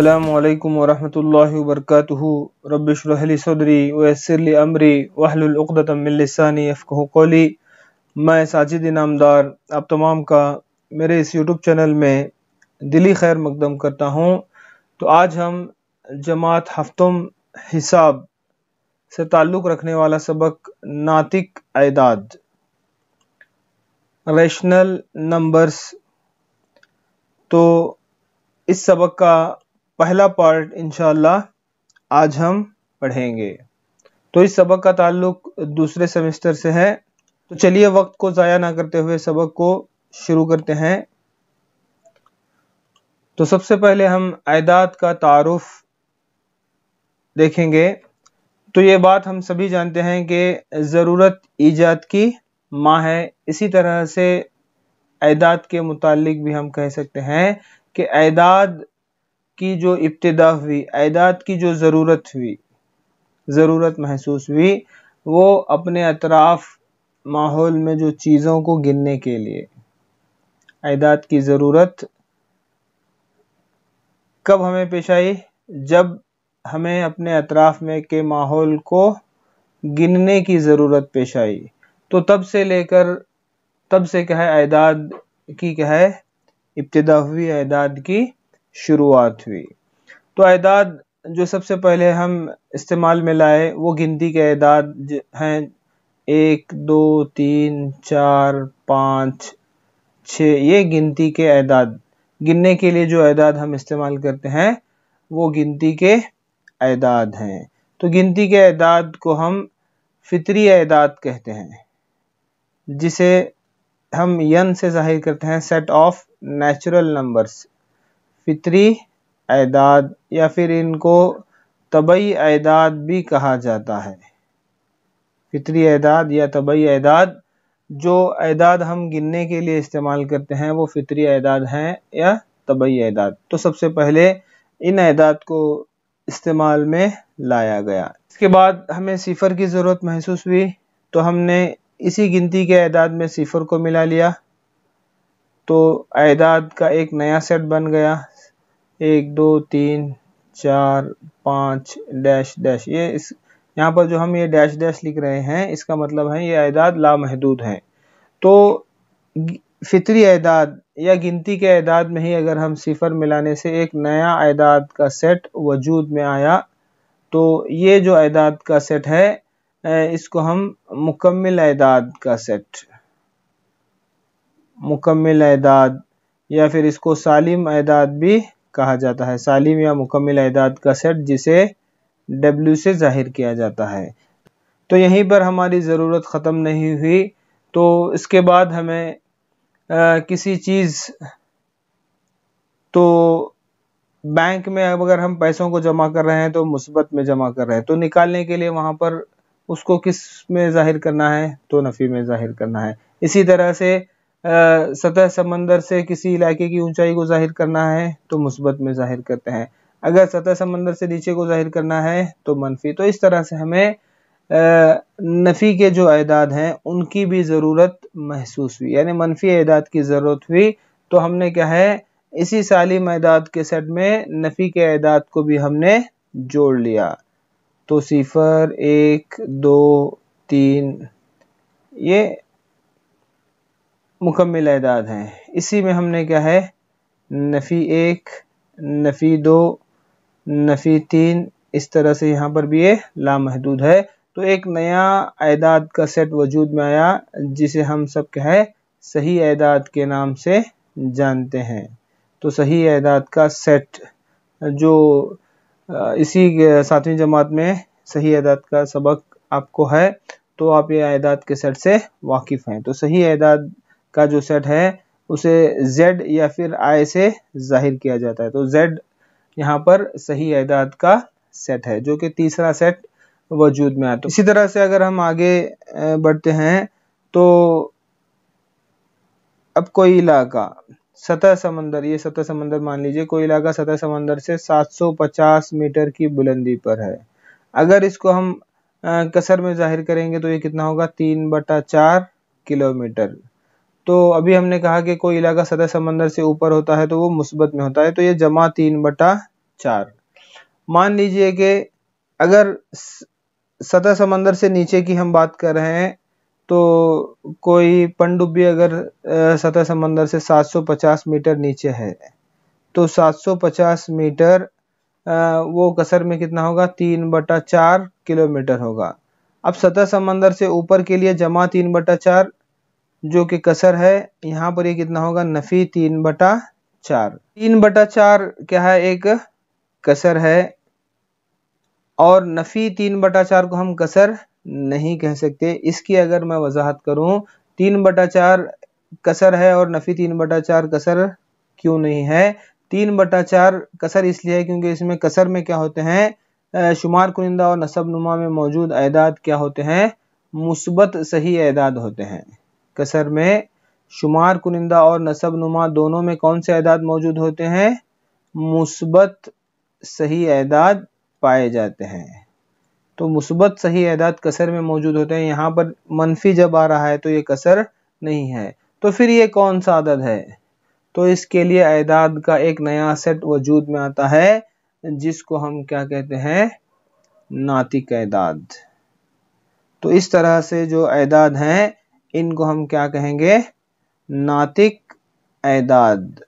अल्लाम वरहमल वर्क रबरहली सदरी वसरली अमरी वाहलतमिलसानी कोली मैं साजिद इनामदार आप तमाम का मेरे इस यूट्यूब चैनल में दिली खैर मकदम करता हूँ तो आज हम जमात हफ्तम हिसाब से ताल्लुक़ रखने वाला सबक नातिक आदाद रेशनल नंबर्स तो इस सबक का पहला पार्ट इनशाला आज हम पढ़ेंगे तो इस सबक का ताल्लुक दूसरे सेमेस्टर से है तो चलिए वक्त को ज़ाया ना करते हुए सबक को शुरू करते हैं तो सबसे पहले हम आयदाद का तारफ़ देखेंगे तो ये बात हम सभी जानते हैं कि ज़रूरत ईजाद की माँ है इसी तरह से आयदाद के मुतालिक भी हम कह सकते हैं कि आयदाद की जो इब्तदा हुई आयदाद की जो ज़रूरत हुई ज़रूरत महसूस हुई वो अपने अतराफ़ माहौल में जो चीज़ों को गिनने के लिए आयदाद की ज़रूरत कब हमें पेश आई जब हमें अपने अतराफ में के माहौल को गिनने की ज़रूरत पेश आई तो तब से लेकर तब से क्या है आयदाद की कहे इब्तदा हुई आयदाद की शुरुआत हुई तो अदाद जो सबसे पहले हम इस्तेमाल में लाए वो गिनती के अदाद हैं एक दो तीन चार पाँच छ ये गिनती के अदाद गिनने के लिए जो अदाद हम इस्तेमाल करते हैं वो गिनती के अदाद हैं तो गिनती के अदाद को हम फितरी अदाद कहते हैं जिसे हम यन से जाहिर करते हैं सेट ऑफ नेचुरल नंबर्स फ़ितरी एदाद या फिर इनको तबई एदाद भी कहा जाता है फ़ितरी एदाद या तबई एदाद जो एदाद हम गिनने के लिए इस्तेमाल करते हैं वो फ़ितरी एदाद हैं या तबई एदाद तो सबसे पहले इन एदाद को इस्तेमाल में लाया गया इसके बाद हमें सिफर की ज़रूरत महसूस हुई तो हमने इसी गिनती के एदाद में सिफर को मिला लिया तो एदाद का एक नया सेट बन गया एक दो तीन चार पाँच डैश डैश ये इस यहाँ पर जो हम ये डैश डैश लिख रहे हैं इसका मतलब है ये आयदाद लामहदूद हैं तो फितरी आयदाद या गिनती के आयदाद में ही अगर हम सिफर मिलाने से एक नया आयदाद का सेट वजूद में आया तो ये जो आयदाद का सेट है इसको हम मुकम्मल आयदाद का सेट मुकम्मल आयदाद या फिर इसको सालिम आयदाद भी कहा जाता है सालिम या मुकम्मल अदाद का सेट जिसे डब्ल्यू से ज़ाहिर किया जाता है तो यहीं पर हमारी ज़रूरत ख़त्म नहीं हुई तो इसके बाद हमें आ, किसी चीज़ तो बैंक में अगर हम पैसों को जमा कर रहे हैं तो मुसबत में जमा कर रहे हैं तो निकालने के लिए वहाँ पर उसको किस में ज़ाहिर करना है तो नफ़ी में ज़ाहिर करना है इसी तरह से सतह समंदर से किसी इलाके की ऊंचाई को जाहिर करना है तो मुस्बत में जाहिर करते हैं अगर सतह समंदर से नीचे को जाहिर करना है तो मनफी तो इस तरह से हमें नफ़ी के जो अदाद हैं उनकी भी ज़रूरत महसूस हुई यानी मनफी आयदाद की ज़रूरत हुई तो हमने क्या है इसी सालिम अदाद के सेट में नफ़ी के अदाद को भी हमने जोड़ लिया तो सिफर एक दो तीन ये मुकम्मल एदाद हैं इसी में हमने क्या है नफ़ी एक नफ़ी दो नफ़ी तीन इस तरह से यहाँ पर भी ये लामहदूद है तो एक नया एदाद का सेट वजूद में आया जिसे हम सब क्या है सही एदाद के नाम से जानते हैं तो सही एदाद का सेट जो इसी सातवीं जमात में सही एदाद का सबक आपको है तो आप ये एदाद के सेट से वाकिफ़ हैं तो सही एदाद का जो सेट है उसे z या फिर i से जाहिर किया जाता है तो z यहाँ पर सही अदाद का सेट है जो कि तीसरा सेट वजूद में आता है इसी तरह से अगर हम आगे बढ़ते हैं तो अब कोई इलाका सतह समंदर ये सतह समंदर मान लीजिए कोई इलाका सतह समंदर से 750 मीटर की बुलंदी पर है अगर इसको हम कसर में जाहिर करेंगे तो ये कितना होगा तीन बटा चार किलोमीटर तो अभी हमने कहा कि कोई इलाका सतह समंदर से ऊपर होता है तो वो मुस्बत में होता है तो ये जमा तीन बटा चार मान लीजिए कि अगर सतह समंदर से नीचे की हम बात कर रहे हैं तो कोई पनडुब्बी अगर सतह समंदर से 750 मीटर नीचे है तो 750 मीटर वो कसर में कितना होगा तीन बटा चार किलोमीटर होगा अब सतह समंदर से ऊपर के लिए जमा तीन बटा चार जो कि कसर है यहाँ पर ये कितना होगा नफ़ी तीन बटा चार तीन बटा चार क्या है एक कसर है और नफ़ी तीन बटा चार को हम कसर नहीं कह सकते इसकी अगर मैं वजाहत करूं तीन बटा चार कसर है और नफ़ी तीन बटा चार कसर क्यों नहीं है तीन बटा चार कसर इसलिए है क्योंकि इसमें कसर में क्या होते हैं शुमार कुनिंदा और नसब नुमा में मौजूद अदाद क्या होते हैं मुस्बत सही अदाद होते हैं कसर में शुमार कुनिंदा और नसब नुमा दोनों में कौन से एदाद मौजूद होते हैं मुस्बत सही अहदाद पाए जाते हैं तो मुस्बत सही एदाद कसर में मौजूद होते हैं यहाँ पर मनफी जब आ रहा है तो ये कसर नहीं है तो फिर ये कौन सा अदद है तो इसके लिए अहदाद का एक नया सेट वजूद में आता है जिसको हम क्या कहते हैं नातिक अहदाद तो इस तरह से जो एदाद हैं इनको हम क्या कहेंगे नातिक ऐदाद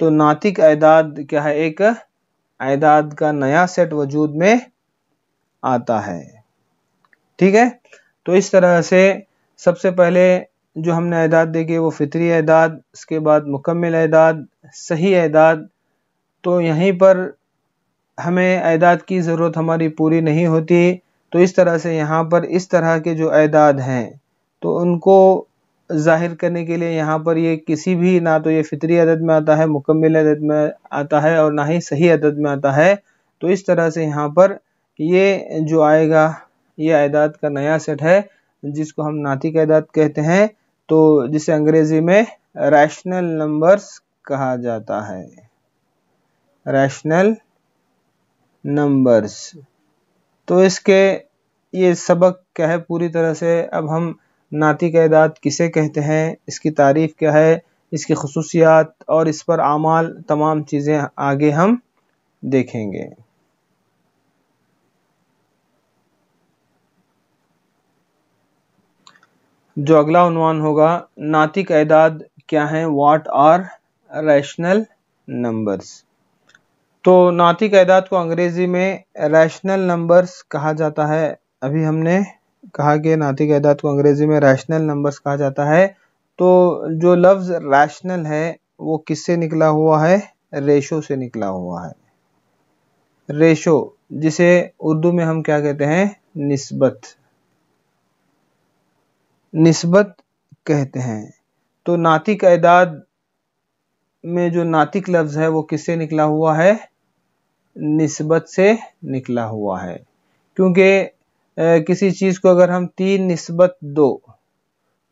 तो नातिक ऐदाद क्या है एक ऐदाद का नया सेट वजूद में आता है ठीक है तो इस तरह से सबसे पहले जो हमने ऐदाद देखे वो फितरी ऐदाद इसके बाद मुकम्मल ऐदाद सही ऐदाद तो यहीं पर हमें ऐदाद की ज़रूरत हमारी पूरी नहीं होती तो इस तरह से यहाँ पर इस तरह के जो ऐदाद हैं तो उनको ज़ाहिर करने के लिए यहाँ पर ये किसी भी ना तो ये फितरी अदद में आता है मुकम्मल अदद में आता है और ना ही सही अदद में आता है तो इस तरह से यहाँ पर ये जो आएगा ये आयदाद का नया सेट है जिसको हम नातिक आयदाद कहते हैं तो जिसे अंग्रेज़ी में रैशनल नंबर्स कहा जाता है रैशनल नंबर्स तो इसके ये सबक क्या है पूरी तरह से अब हम नाती कैदात किसे कहते हैं इसकी तारीफ़ क्या है इसकी खसूसियात और इस पर आमाल तमाम चीज़ें आगे हम देखेंगे जो अगला उनवान होगा नाती कैदाद क्या हैं वाट आर रैशनल नंबर्स तो नाती कैदाद को अंग्रेज़ी में रैशनल नंबर्स कहा जाता है अभी हमने कहा कि नातिक के को अंग्रेज़ी में रैशनल नंबर्स कहा जाता है तो जो लफ्ज़ रैशनल है वो किससे निकला हुआ है रेशो से निकला हुआ है रेशो जिसे उर्दू में हम क्या कहते हैं नस्बत नस्बत कहते हैं तो नातिक अदाद में जो नातिक लफ्ज़ है वो किससे निकला हुआ है नस्बत से निकला हुआ है क्योंकि किसी चीज़ को अगर हम तीन नस्बत दो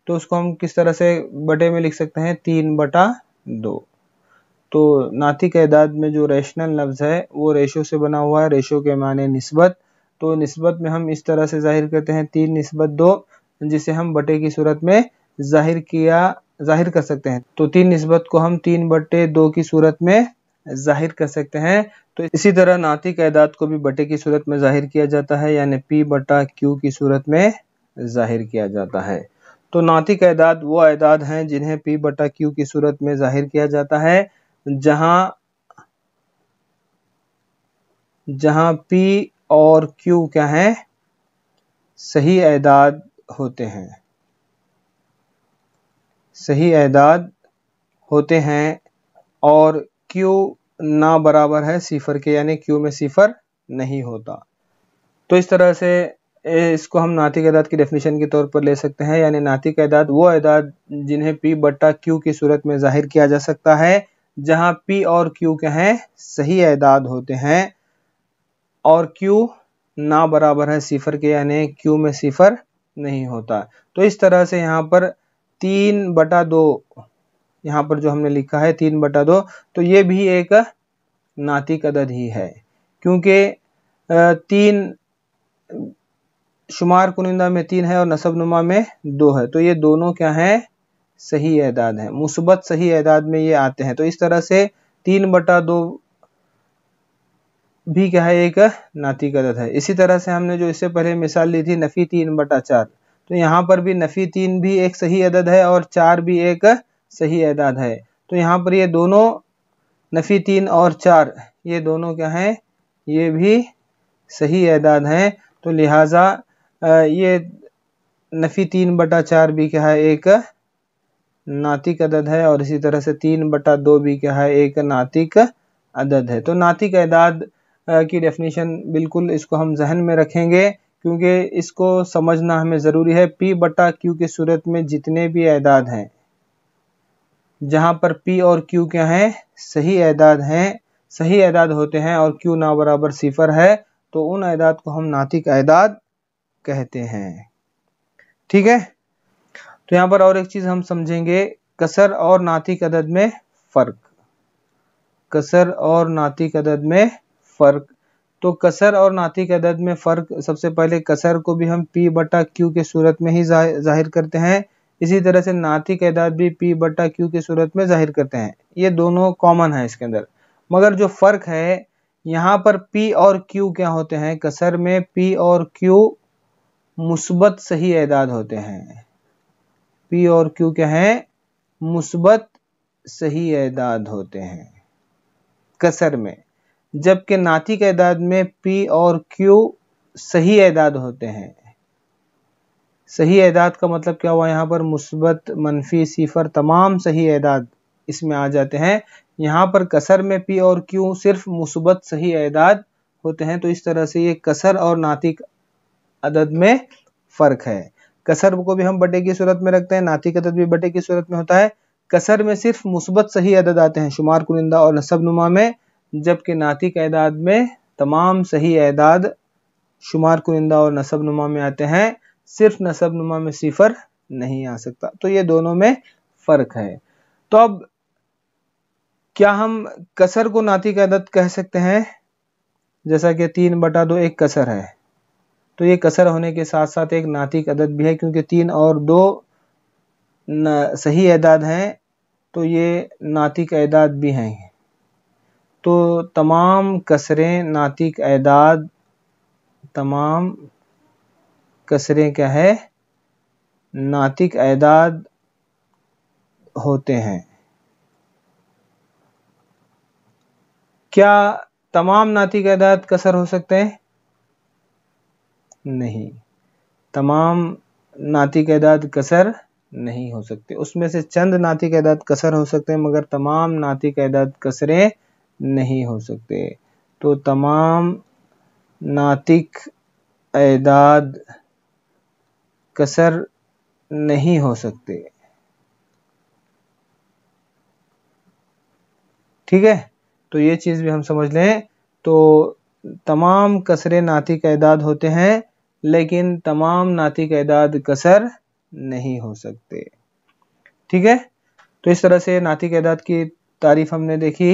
तो उसको हम किस तरह से बटे में लिख सकते हैं तीन बटा दो तो नातिक एदाद में जो रेशनल लफ्ज़ है वो रेशो से बना हुआ है रेशो के माने नस्बत तो नस्बत में हम इस तरह से जाहिर करते हैं तीन नस्बत दो जिसे हम बटे की सूरत में जाहिर किया जाहिर कर सकते हैं तो तीन नस्बत को हम तीन बटे दो की सूरत में जाहिर कर सकते हैं तो इसी तरह नाती कैदात को भी बटे की सूरत में जाहिर किया जाता है यानी पी बटा क्यू की सूरत में जाहिर किया जाता है तो नाती कैदाद वो अदाद हैं जिन्हें पी बटा क्यू की सूरत में जाहिर किया जाता है जहां जहां पी और क्यू क्या है सही अदाद होते हैं सही अदाद होते हैं और क्यू ना बराबर है सिफर के यानी क्यू में सिफर नहीं होता तो इस तरह से इसको हम नातिक एदाद की डेफिनेशन के तौर पर ले सकते हैं यानी नातिक एदाद वो एदाद जिन्हें पी बट्टा क्यू की सूरत में जाहिर किया जा सकता है जहां पी और क्यू के हैं सही एदाद होते हैं और क्यू ना बराबर है सिफर के यानी क्यू में सिफर नहीं होता तो इस तरह से यहाँ पर तीन बटा दो यहाँ पर जो हमने लिखा है तीन बटा दो तो ये भी एक नातिक अदद ही है क्योंकि तीन शुमार कुनिंदा में तीन है और नसब नुमा में दो है तो ये दोनों क्या हैं सही एदाद हैं मुसबत सही एदाद में ये आते हैं तो इस तरह से तीन बटा दो भी क्या है एक नातिक अदद है इसी तरह से हमने जो इससे पहले मिसाल ली थी नफ़ी तीन बटा चार तो यहाँ पर भी नफ़ी तीन भी एक सही अदद है और चार भी एक सही एदाद है तो यहाँ पर ये दोनों नफ़ी तीन और चार ये दोनों क्या हैं ये भी सही एदाद हैं तो लिहाजा ये नफ़ी तीन बटा चार भी क्या है एक नातिक अदद है और इसी तरह से तीन बटा दो भी क्या है एक नातिक अदद है तो नातिक एदाद की डेफिनेशन बिल्कुल इसको हम जहन में रखेंगे क्योंकि इसको समझना हमें ज़रूरी है पी बटा क्यू की सूरत में जितने भी एदाद हैं जहाँ पर पी और क्यू क्या हैं सही एदाद हैं सही एदाद होते हैं और Q ना बराबर सिफर है तो उन एदाद को हम नातिक एदाद कहते हैं ठीक है तो यहाँ पर और एक चीज़ हम समझेंगे कसर और नातिक अदद में फ़र्क कसर और नातिक अदद में फ़र्क तो कसर और नातिक अदद में फ़र्क सबसे पहले कसर को भी हम पी बटा क्यू के सूरत में ही जाहिर करते हैं इसी तरह से नाथिक एदाद भी पी बटा क्यू की सूरत में जाहिर करते हैं ये दोनों कॉमन है इसके अंदर मगर जो फ़र्क है यहाँ पर पी और क्यू क्या होते हैं कसर में पी और क्यू मुस्बत सही एदाद होते हैं पी और क्यू क्या है मुस्बत सही एदाद होते हैं कसर में जबकि नाथिक एदाद में पी और क्यू सही एदाद होते हैं सही एदाद का मतलब क्या हुआ यहाँ पर मुस्बत मनफी सिफर तमाम सही एदाद इसमें आ जाते हैं यहाँ पर कसर में पी और क्यू सिर्फ मुस्बत सही एदाद होते हैं तो इस तरह से ये कसर और नातिक अदद में फ़र्क है कसर को भी हम बटे की सूरत में रखते हैं नातिक अदद भी बटे की सूरत में होता है कसर में सिर्फ मुस्बत सही अदद आते हैं शुमार कुनिंदा और नसब नुमा में जबकि नातिक एदाद में तमाम सही एदाद शुमार कुनिंदा और नसब नुमा में आते हैं सिर्फ नसब नुमा में सिफर नहीं आ सकता तो ये दोनों में फ़र्क है तो अब क्या हम कसर को नाती का अदद कह सकते हैं जैसा कि तीन बटा दो एक कसर है तो ये कसर होने के साथ साथ एक नातिक अदद भी है क्योंकि तीन और दो सही एदाद हैं तो ये नातिक एदाद भी हैं तो तमाम कसरें नातिक एदाद तमाम कसरे क्या है नातिक अदाद होते हैं क्या तमाम नातिक अदाद कसर हो सकते हैं नहीं तमाम नातिक अदाद कसर नहीं हो सकते उसमें से चंद नातिक अदाद कसर हो सकते हैं मगर तमाम नातिक अदाद कसरें नहीं हो सकते तो तमाम नातिक अदाद कसर नहीं हो सकते ठीक है तो ये चीज़ भी हम समझ लें तो तमाम कसरे नाती कैदाद होते हैं लेकिन तमाम नाती कैदाद कसर नहीं हो सकते ठीक है तो इस तरह से नाती कैदाद की तारीफ हमने देखी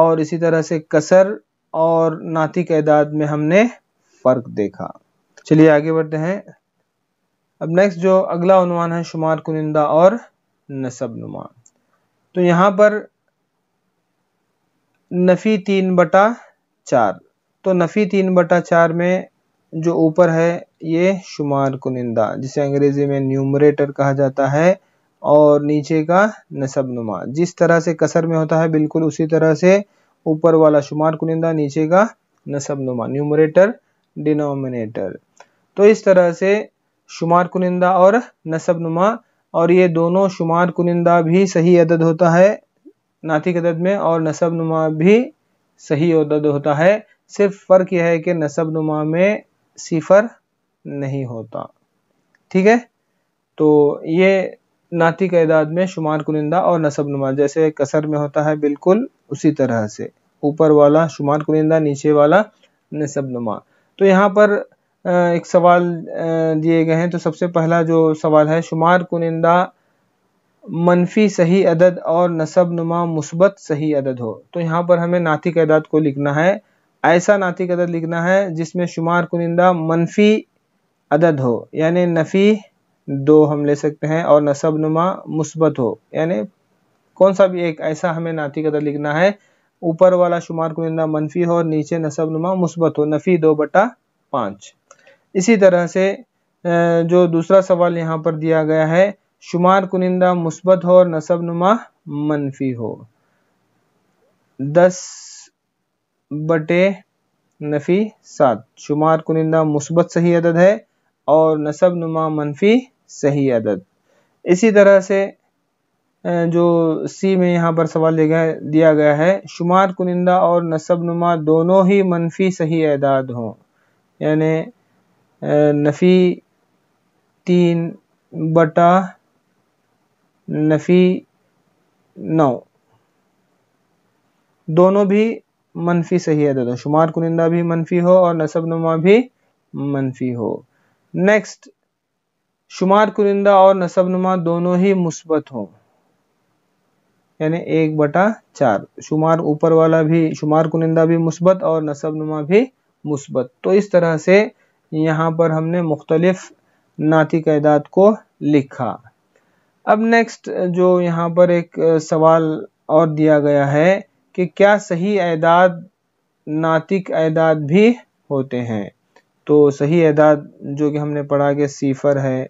और इसी तरह से कसर और नाती कैदाद में हमने फ़र्क देखा चलिए आगे बढ़ते हैं अब नेक्स्ट जो अगला अनुमान है शुमार कुनिंदा और नसब नुमा तो यहाँ पर नफ़ी तीन बटा चार तो नफ़ी तीन बटा चार में जो ऊपर है ये शुमार कुनिंदा जिसे अंग्रेज़ी में न्यूमरेटर कहा जाता है और नीचे का नसब नुमा जिस तरह से कसर में होता है बिल्कुल उसी तरह से ऊपर वाला शुमार कुनिंदा नीचे का नसब नुमा न्यूमरेटर डिनोमिनेटर तो इस तरह से शुमार कुनिंदा और नसब नुमा और ये दोनों शुमार कुनिंदा भी सही अदद होता है नातिक अदद में और नसब नुमा भी सही अदद होता है सिर्फ फ़र्क यह है कि नसब नुमा में सिफर नहीं होता ठीक है तो ये नाती कैदाद में शुमार कुनिंदा और नसब नुमा जैसे कसर में होता है बिल्कुल उसी तरह से ऊपर वाला शुमार कुनिंदा नीचे वाला नसब नुमा तो यहाँ पर एक सवाल दिए गए हैं तो सबसे पहला जो सवाल है शुमार कुनिंदा मनफी सही अदद और नसब नुमा मुस्बत सही अदद हो तो यहाँ पर हमें नातिक अदद को लिखना है ऐसा नातिक अदद लिखना है जिसमें शुमार कुनिंदा मनफी अदद हो यानी नफ़ी दो हम ले सकते हैं और नसब नुमा मुस्बत हो यानी कौन सा भी एक ऐसा हमें नातिक अदद लिखना है ऊपर वाला शुमार कुनिंदा मनफी हो और नीचे नसब नुमा मुस्बत हो नफ़ी दो बटा पाँच इसी तरह से जो दूसरा सवाल यहाँ पर दिया गया है शुमार कुनिंदा मुस्बत हो और नसब नुमा मनफी हो दस बटे नफ़ी सात शुमार कुनिंदा मुस्बत सही अदद है और नसब नुमा मनफी सही अदद इसी तरह से जो सी में यहाँ पर सवाल दिया गया है शुमार कुनिंदा और नसब नुमा दोनों ही मनफी सही अदाद हों यानी नफ़ी तीन बटा नफ़ी नौ दोनों भी मनफी सही है दोनों शुमार कुनिंदा भी मनफी हो और नसब नुमा भी मनफी हो नेक्स्ट शुमार कुनिंदा और नसब नुमा दोनों ही मुस्बत हो यानी एक बटा चार शुमार ऊपर वाला भी शुमार कुनिंदा भी मुस्बत और नसब नुमा भी मुस्बत तो इस तरह से यहाँ पर हमने मुख्तलिफ नाती कैदात को लिखा अब नेक्स्ट जो यहाँ पर एक सवाल और दिया गया है कि क्या सही एदाद नातिक एदाद भी होते हैं तो सही एदाद जो कि हमने पढ़ा कि सिफर है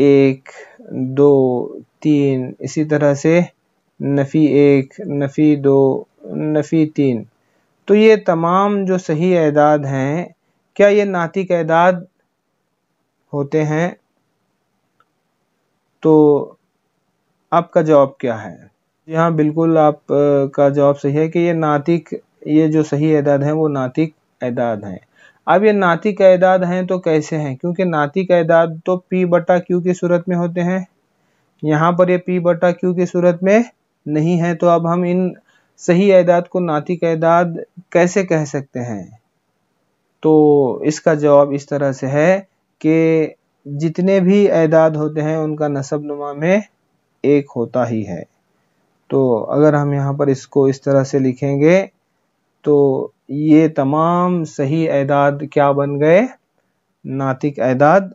एक दो तीन इसी तरह से नफ़ी एक नफ़ी दो नफ़ी तीन तो ये तमाम जो सही एदाद हैं क्या ये नाती कैदाद होते हैं तो आपका जवाब क्या है जी हाँ बिल्कुल आप का जवाब सही है कि ये नातिक ये जो सही एदाद हैं वो नातिक एदाद हैं अब ये नातिक एदाद हैं तो कैसे हैं क्योंकि नातिक एदाद तो पी बटा क्यू की सूरत में होते हैं यहाँ पर ये पी बटा क्यू की सूरत में नहीं है तो अब हम इन सही एदाद को नातिक एदाद कैसे कह सकते हैं तो इसका जवाब इस तरह से है कि जितने भी एदाद होते हैं उनका नसब नुमा में एक होता ही है तो अगर हम यहाँ पर इसको इस तरह से लिखेंगे तो ये तमाम सही एदाद क्या बन गए नातिक एदाद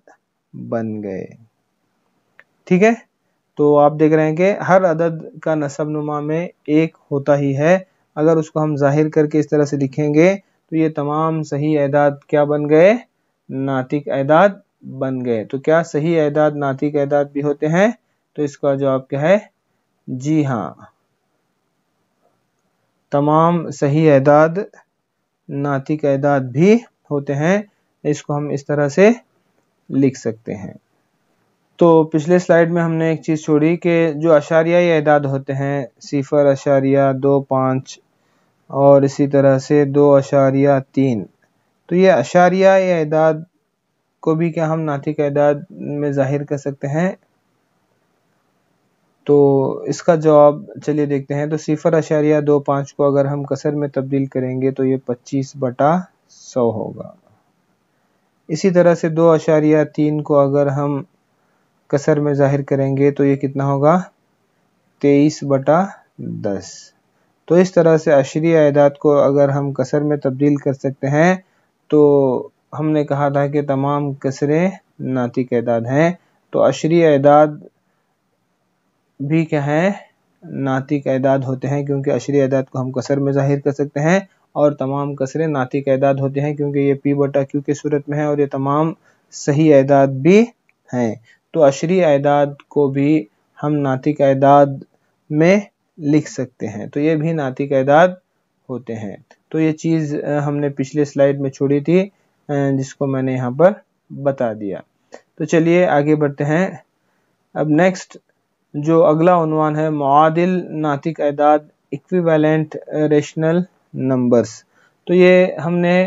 बन गए ठीक है तो आप देख रहे हैं कि हर अदद का नसब नुमा में एक होता ही है अगर उसको हम जाहिर करके इस तरह से लिखेंगे तो ये तमाम सही एदाद क्या बन गए नातिक एदाद बन गए तो क्या सही एदाद नातिक एदाद भी होते हैं तो इसका जवाब क्या है जी हाँ तमाम सही एदाद नातिक एदाद भी होते हैं इसको हम इस तरह से लिख सकते हैं तो पिछले स्लाइड में हमने एक चीज़ छोड़ी कि जो अशारिया एदाद होते हैं सिफर अशारिया दो पाँच और इसी तरह से दो अशारिया तीन तो ये अशारिया या इदाद को भी क्या हम नातिक इदाद में ज़ाहिर कर सकते हैं तो इसका जवाब चलिए देखते हैं तो सिफर अशारिया दो पाँच को अगर हम कसर में तब्दील करेंगे तो ये पच्चीस बटा सौ होगा इसी तरह से दो अशारिया तीन को अगर हम कसर में ज़ाहिर करेंगे तो ये कितना होगा तेईस बटा दस तो इस तरह से अशरी आयदाद को अगर हम कसर में तब्दील कर सकते हैं तो हमने कहा था कि तमाम कसरें नातिक आयदाद हैं तो अशरी आयदाद भी क्या है नातिक आयदाद होते हैं क्योंकि अशरी आयदाद को हम कसर में ज़ाहिर कर सकते हैं और तमाम कसरें नातिक आयदाद होते हैं क्योंकि ये पी बटा क्यू की सूरत में है और ये तमाम सही आयदाद भी हैं तो अशरी आयदाद को भी हम नातिक आयदाद में लिख सकते हैं तो ये भी नाती कैदाद होते हैं तो ये चीज़ हमने पिछले स्लाइड में छोड़ी थी जिसको मैंने यहाँ पर बता दिया तो चलिए आगे बढ़ते हैं अब नेक्स्ट जो अगला उनवान है मुआदिल नातिक अदाद इक्विवेलेंट रेशनल नंबर्स तो ये हमने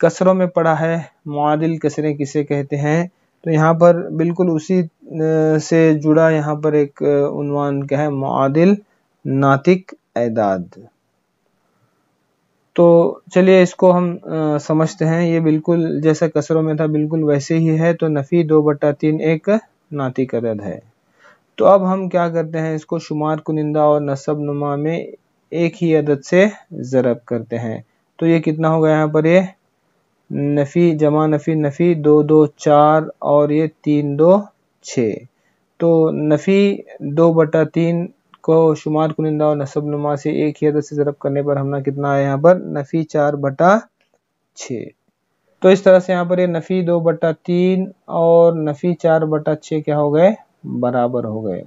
कसरों में पढ़ा है मुआदिल कसरें किसे कहते हैं तो यहाँ पर बिल्कुल उसी से जुड़ा यहाँ पर एक उन्वान क्या है मादिल नातिक एदाद तो चलिए इसको हम आ, समझते हैं ये बिल्कुल जैसा कसरों में था बिल्कुल वैसे ही है तो नफ़ी दो बट्टा तीन एक नातिक अदद है तो अब हम क्या करते हैं इसको शुमार कुनिंदा और नसब नुमा में एक ही अदद से ज़रब करते हैं तो ये कितना होगा यहाँ पर ये नफ़ी जमा नफ़ी नफ़ी दो दो चार और ये तीन दो छः तो नफ़ी दो बटा तीन को शुमार कुनिंदा और नसब नुमा से एक ही अदद से ज़रब करने पर हमने कितना आया यहाँ पर नफ़ी चार बटा छः तो इस तरह से यहाँ पर ये नफ़ी दो बटा तीन और नफ़ी चार बटा छः क्या हो गए बराबर हो गए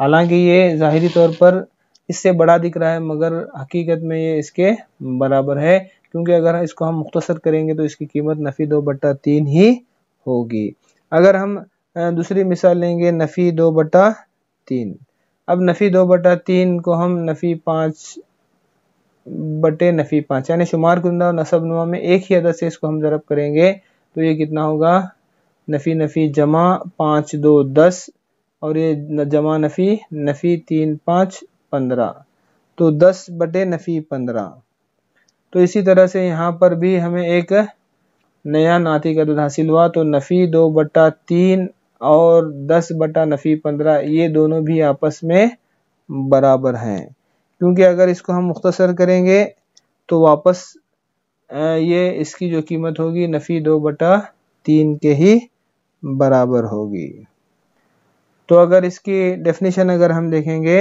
हालांकि ये ज़ाहरी तौर पर इससे बड़ा दिख रहा है मगर हकीकत में ये इसके बराबर है क्योंकि अगर इसको हम मुख्तसर करेंगे तो इसकी कीमत नफ़ी दो बटा तीन ही होगी अगर हम दूसरी मिसाल लेंगे नफ़ी दो बटा तीन अब नफ़ी दो बटा तीन को हम नफ़ी पाँच बटे नफ़ी पाँच यानी शुमार कुंदा और नसब नुमा में एक ही अदद से इसको हम ज़रब करेंगे तो ये कितना होगा नफ़ी नफ़ी जमा पाँच दो दस और ये जमा नफ़ी नफ़ी तीन पाँच पंद्रह तो दस बटे नफ़ी पंद्रह तो इसी तरह से यहाँ पर भी हमें एक नया नाती का हासिल हुआ तो नफ़ी दो बटा तीन और दस बटा नफ़ी पंद्रह ये दोनों भी आपस में बराबर हैं क्योंकि अगर इसको हम मुख्तसर करेंगे तो वापस ये इसकी जो कीमत होगी नफ़ी दो बटा तीन के ही बराबर होगी तो अगर इसकी डेफिनेशन अगर हम देखेंगे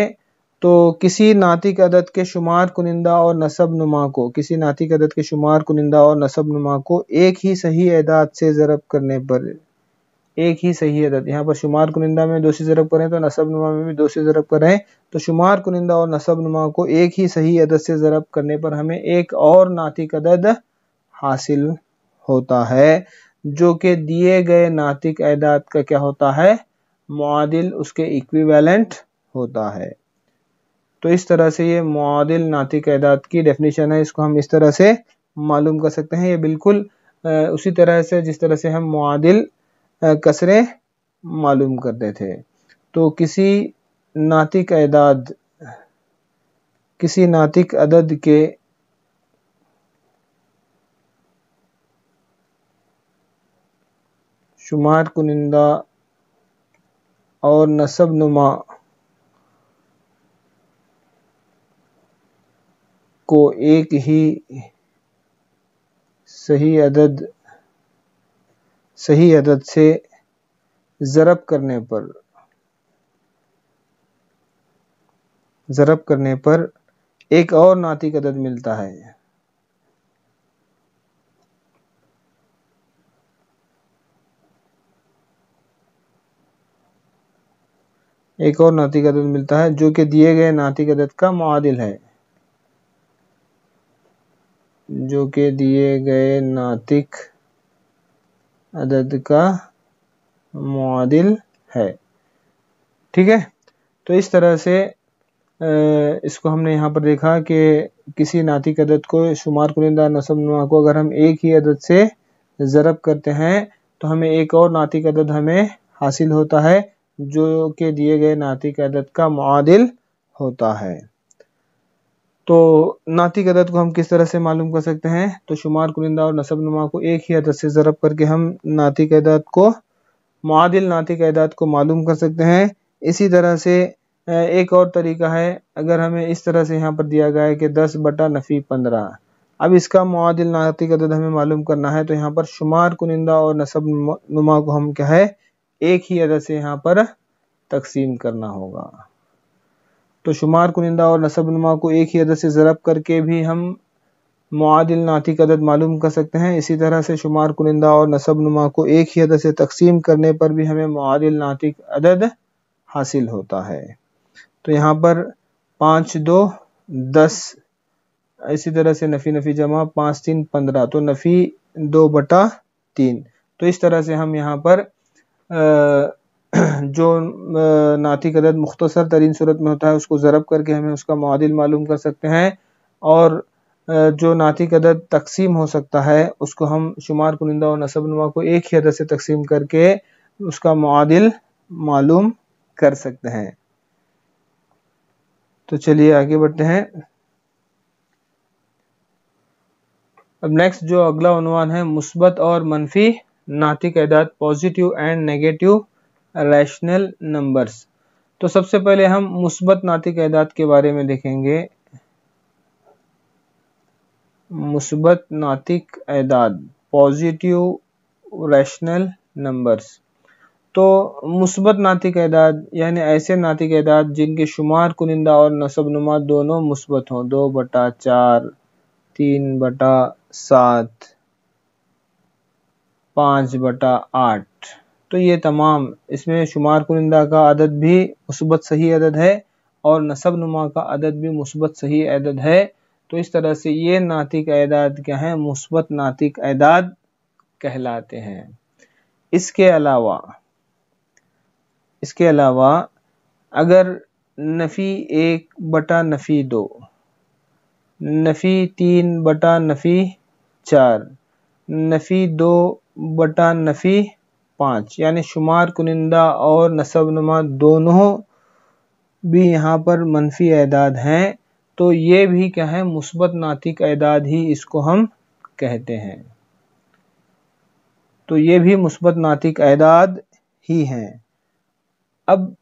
तो किसी नातिक अदद के शुमार कुनिंदा और नसब नुमा को किसी नातिक अदद के शुमार कुनिंदा और नसब नुमा को एक ही सही अदाद से ज़रब करने पर एक ही सही अदद यहाँ पर शुमार कुनिंदा में दो से ज़रब करें तो नसब नुमा में भी दो से ज़रब करें तो शुमार कुनिंदा और नसब नुमा को एक ही सही अदद से ज़रब करने पर हमें एक और नातिक अदद हासिल होता है जो कि दिए गए नातिक एदाद का क्या होता है मुआदिल उसके इक्विवेलेंट होता है तो इस तरह से ये मादिल नातिक एदाद की डेफिनेशन है इसको हम इस तरह से मालूम कर सकते हैं ये बिल्कुल उसी तरह से जिस तरह से हम मदिल कसरे मालूम करते थे तो किसी नातिक अदाद किसी नातिक अदद के शुमार कुनिंदा और नसब नुमा को एक ही सही अदद सही अदद से ज़रब करने पर ज़रब करने पर एक और नातिक अदद मिलता है एक और नातिक अदद मिलता है जो कि दिए गए नातिक अदद का मुआदिल है जो कि दिए गए नातिक अदद का मुदिल है ठीक है तो इस तरह से इसको हमने यहाँ पर देखा कि किसी नातिक अदद को शुमार कुनिंदा नसब नुमा को अगर हम एक ही अदद से ज़रब करते हैं तो हमें एक और नातिक अदद हमें हासिल होता है जो कि दिए गए नातिक अदद का मुदिल होता है तो नाती अदद को हम किस तरह से मालूम कर सकते हैं तो शुमार कुनिंदा और नसब नुमा को एक ही अदद से ज़रब करके हम नाती अदद को मादिल नाती अदद को मालूम कर सकते हैं इसी तरह से एक और तरीका है अगर हमें इस तरह से यहाँ पर दिया गया है कि दस बटा नफ़ी पंद्रह अब इसका मुआदिल नाती अदद हमें मालूम करना है तो यहाँ पर शुमार कुनिंदा और नसब नुमा को हम क्या है एक ही अदद से यहाँ पर तकसीम करना होगा तो शुमार कुनिंदा और नुमा को एक ही अदद से ज़रब करके भी हम मुआदिल नाती का अदद मालूम कर सकते हैं इसी तरह से शुमार कुनिंदा और नसब नसबनुमा को एक ही अदद से तकसीम करने पर भी हमें मुआदिल नातिक अदद हासिल होता है तो यहाँ पर पाँच दो दस इसी तरह से नफ़ी नफ़ी जमा पाँच तीन पंद्रह तो नफ़ी दो बटा तीन तो इस तरह से हम यहाँ पर आ, जो नाती क़दर मुख्तसर तरीन सूरत में होता है उसको ज़रब करके हमें उसका मादिल मालूम कर सकते हैं और जो नाती कदद तकसीम हो सकता है उसको हम शुमार कुनिंदा और नसब नुमा को एक ही अदद से तकसीम करके उसका मादिल मालूम कर सकते हैं तो चलिए आगे बढ़ते हैं अब नेक्स्ट जो अगला अनुमान है मुस्बत और मनफी नातिक एदाद positive and negative rational numbers तो सबसे पहले हम मुस्बत नातिक एदाद के बारे में देखेंगे मुस्बत नातिक एदाद पॉजिटिव रैशनल नंबर्स तो मुस्बत नातिक एदाद यानी ऐसे नातिक एदाद जिनके शुमार कुनिंदा और नसब नुमा दोनों मुस्बत हों दो बटा चार तीन बटा सात पाँच बटा आठ तो ये तमाम इसमें शुमार कुनिंदा का अदद भी मुसबत सही अदद है और नसब नुमा का अदद भी मुसबत सही अदद है तो इस तरह से ये नातिक अदाद क्या है मुसबत नातिक अदाद कहलाते हैं इसके अलावा इसके अलावा अगर नफ़ी एक बटा नफ़ी दो नफ़ी तीन बटा नफ़ी चार नफ़ी दो बटा नफ़ी पाँच यानी शुमार कुनिंदा और नसब नुमा दोनों भी यहाँ पर मनफी एदाद हैं तो ये भी क्या है मुस्बत नातिक एदाद ही इसको हम कहते हैं तो ये भी मुस्बत नातिक एदाद ही हैं अब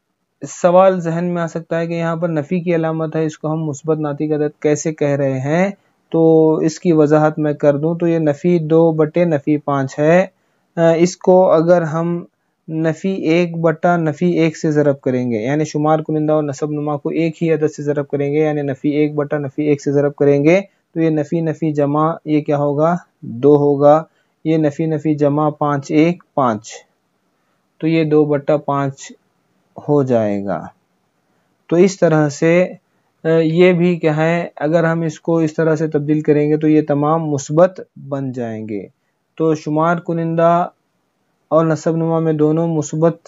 सवाल जहन में आ सकता है कि यहाँ पर नफ़ी की अलामत है इसको हम मुस्बत नातिक अदद कैसे कह रहे हैं तो इसकी वजाहत मैं कर दूँ तो ये नफ़ी दो बटे नफ़ी पाँच है इसको अगर हम नफ़ी एक बटा नफ़ी एक से ज़रब करेंगे यानी शुमार कुनिंदा और नसब नुमा को एक ही अदद से ज़रब करेंगे यानी नफ़ी एक बटा नफ़ी एक से ज़रब करेंगे तो ये नफ़ी नफ़ी जमा ये क्या होगा दो होगा ये नफ़ी नफ़ी जमा पाँच एक पाँच तो ये दो बटा पाँच हो जाएगा तो इस तरह से ये भी क्या है अगर हम इसको इस तरह से तब्दील करेंगे तो ये तमाम मुस्बत बन जाएंगे तो शुमार कुनिंदा और नसब नुमा में दोनों मुस्बत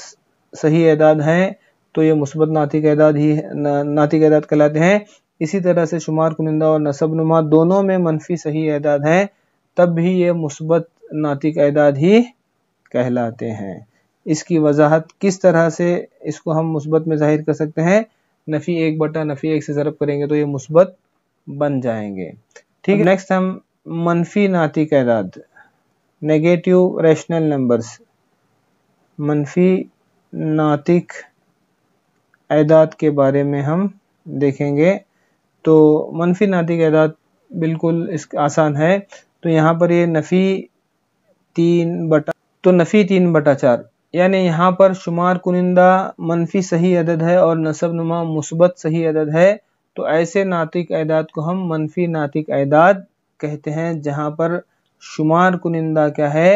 सही एदाद हैं तो ये मुस्बत नातिक एदाद ही ना, नाती कहलाते हैं इसी तरह से शुमार कुनिंदा और नसब नुमा दोनों में मनफी सही एदाद हैं तब भी ये मुस्बत नातिक एदाद ही कहलाते हैं इसकी वजाहत किस तरह से इसको हम मुस्बत में जाहिर कर सकते हैं नफ़ी एक बटा नफ़ी एक से ज़रब करेंगे तो ये मुस्बत बन जाएंगे ठीक है नेक्स्ट हम मनफी नातिक एदाद नेगेटिव रैशनल नंबर्स मनफी नातिक अदाद के बारे में हम देखेंगे तो मनफी नातिक अदाद बिल्कुल इस आसान है तो यहाँ पर ये नफ़ी तीन बटा तो नफ़ी तीन बटा चार यानी यहाँ पर शुमार कुनिंदा मनफी सही अदद है और नसब नुमा मुसबत सही अदद है तो ऐसे नातिक अदाद को हम मनफी नातिक अदाद कहते हैं जहाँ पर शुमार कुनिंदा क्या है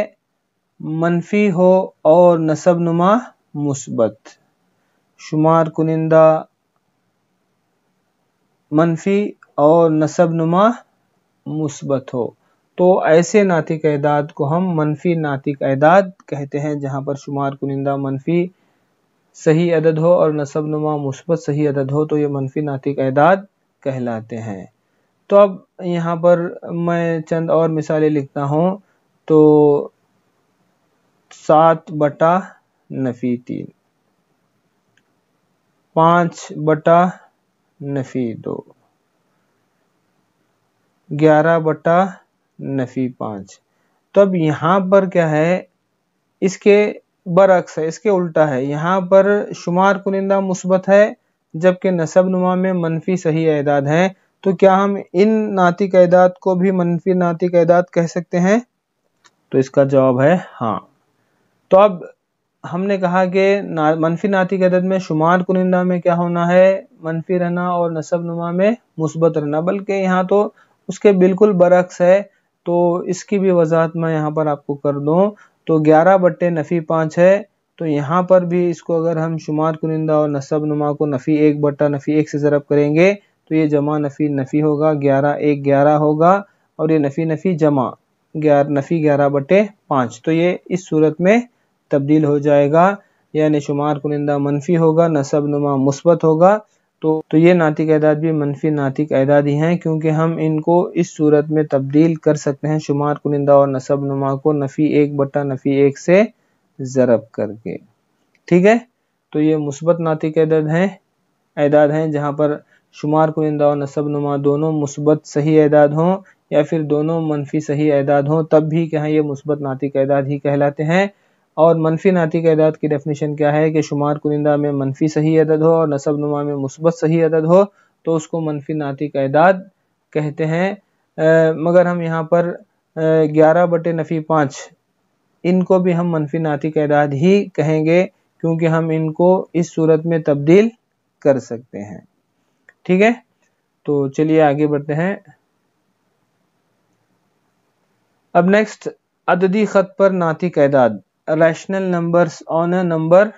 मनफी हो और नसब नुमा मुस्बत शुमार कुनिंदा मनफी और नसब नुमा मुस्बत हो तो ऐसे नातिक एदाद को हम मनफी नातिक एदाद कहते हैं जहाँ पर शुमार कुनिंदा मनफी सही अदद हो और नसब नुमा मुस्बत सही अदद हो तो ये मनफी नातिक एदाद कहलाते हैं तो अब यहाँ पर मैं चंद और मिसालें लिखता हूँ तो सात बटा नफ़ी तीन पाँच बटा नफ़ी दो ग्यारह बटा नफ़ी पाँच तो अब यहाँ पर क्या है इसके बरक्स है इसके उल्टा है यहाँ पर शुमार कुनिंदा मुस्बत है जबकि नसब नुमा में मनफी सही एदाद है तो क्या हम इन नाती कैदात को भी मनफी नाती कैदात कह सकते हैं तो इसका जवाब है हाँ तो अब हमने कहा कि ना, मनफी नाती कैदात में शुमार कुनिंदा में क्या होना है मनफी रहना और नसब नुमा में मुस्बत रहना बल्कि यहाँ तो उसके बिल्कुल बरक्स है तो इसकी भी वजाहत मैं यहाँ पर आपको कर दूँ तो ग्यारह बट्टे नफ़ी पाँच है तो यहाँ पर भी इसको अगर हम शुमार कुनिंदा और नसब नुमा को नफ़ी एक बट्टा नफ़ी एक से ज़रब करेंगे तो ये जमा नफ़ी नफ़ी होगा ग्यारह एक ग्यारह होगा और ये नफ़ी नफ़ी जमा ग्यारह नफ़ी ग्यारह बटे पाँच तो ये इस सूरत में तब्दील हो जाएगा यानी शुमार कुनिंदा मनफी होगा नसब नुमा मुस्बत होगा तो तो ये नातिक अदाद भी मनफी नातिक अदाद ही हैं क्योंकि हम इनको इस सूरत में तब्दील कर सकते हैं शुमार कुनिंदा और नसब नुमा को नफ़ी एक बटा नफ़ी एक से ज़रब करके ठीक है तो ये मुस्बत नातिक अदद हैं अदाद हैं जहाँ पर शुमार कुनिंदा और नसब नुमा दोनों मुस्बत सही एदाद हों या फिर दोनों मनफी सही एदाद हों तब भी क्या है ये मुस्बत नातिक एदाद ही कहलाते हैं और मनफी नातिक एदाद की डेफिनेशन क्या है कि शुमार कुनिंदा में मनफी सही अदद हो और नसब नुमा में मुस्बत सही अदद हो तो उसको मनफी नातिक एदाद कहते हैं आ, मगर हम यहाँ पर ग्यारह बटे नफ़ी पाँच इनको भी हम मनफी नातिक एदाद ही कहेंगे क्योंकि हम इनको इस सूरत में तब्दील कर सकते हैं ठीक है तो चलिए आगे बढ़ते हैं अब नेक्स्ट अददी खत पर नाती कैदाद rational numbers on a number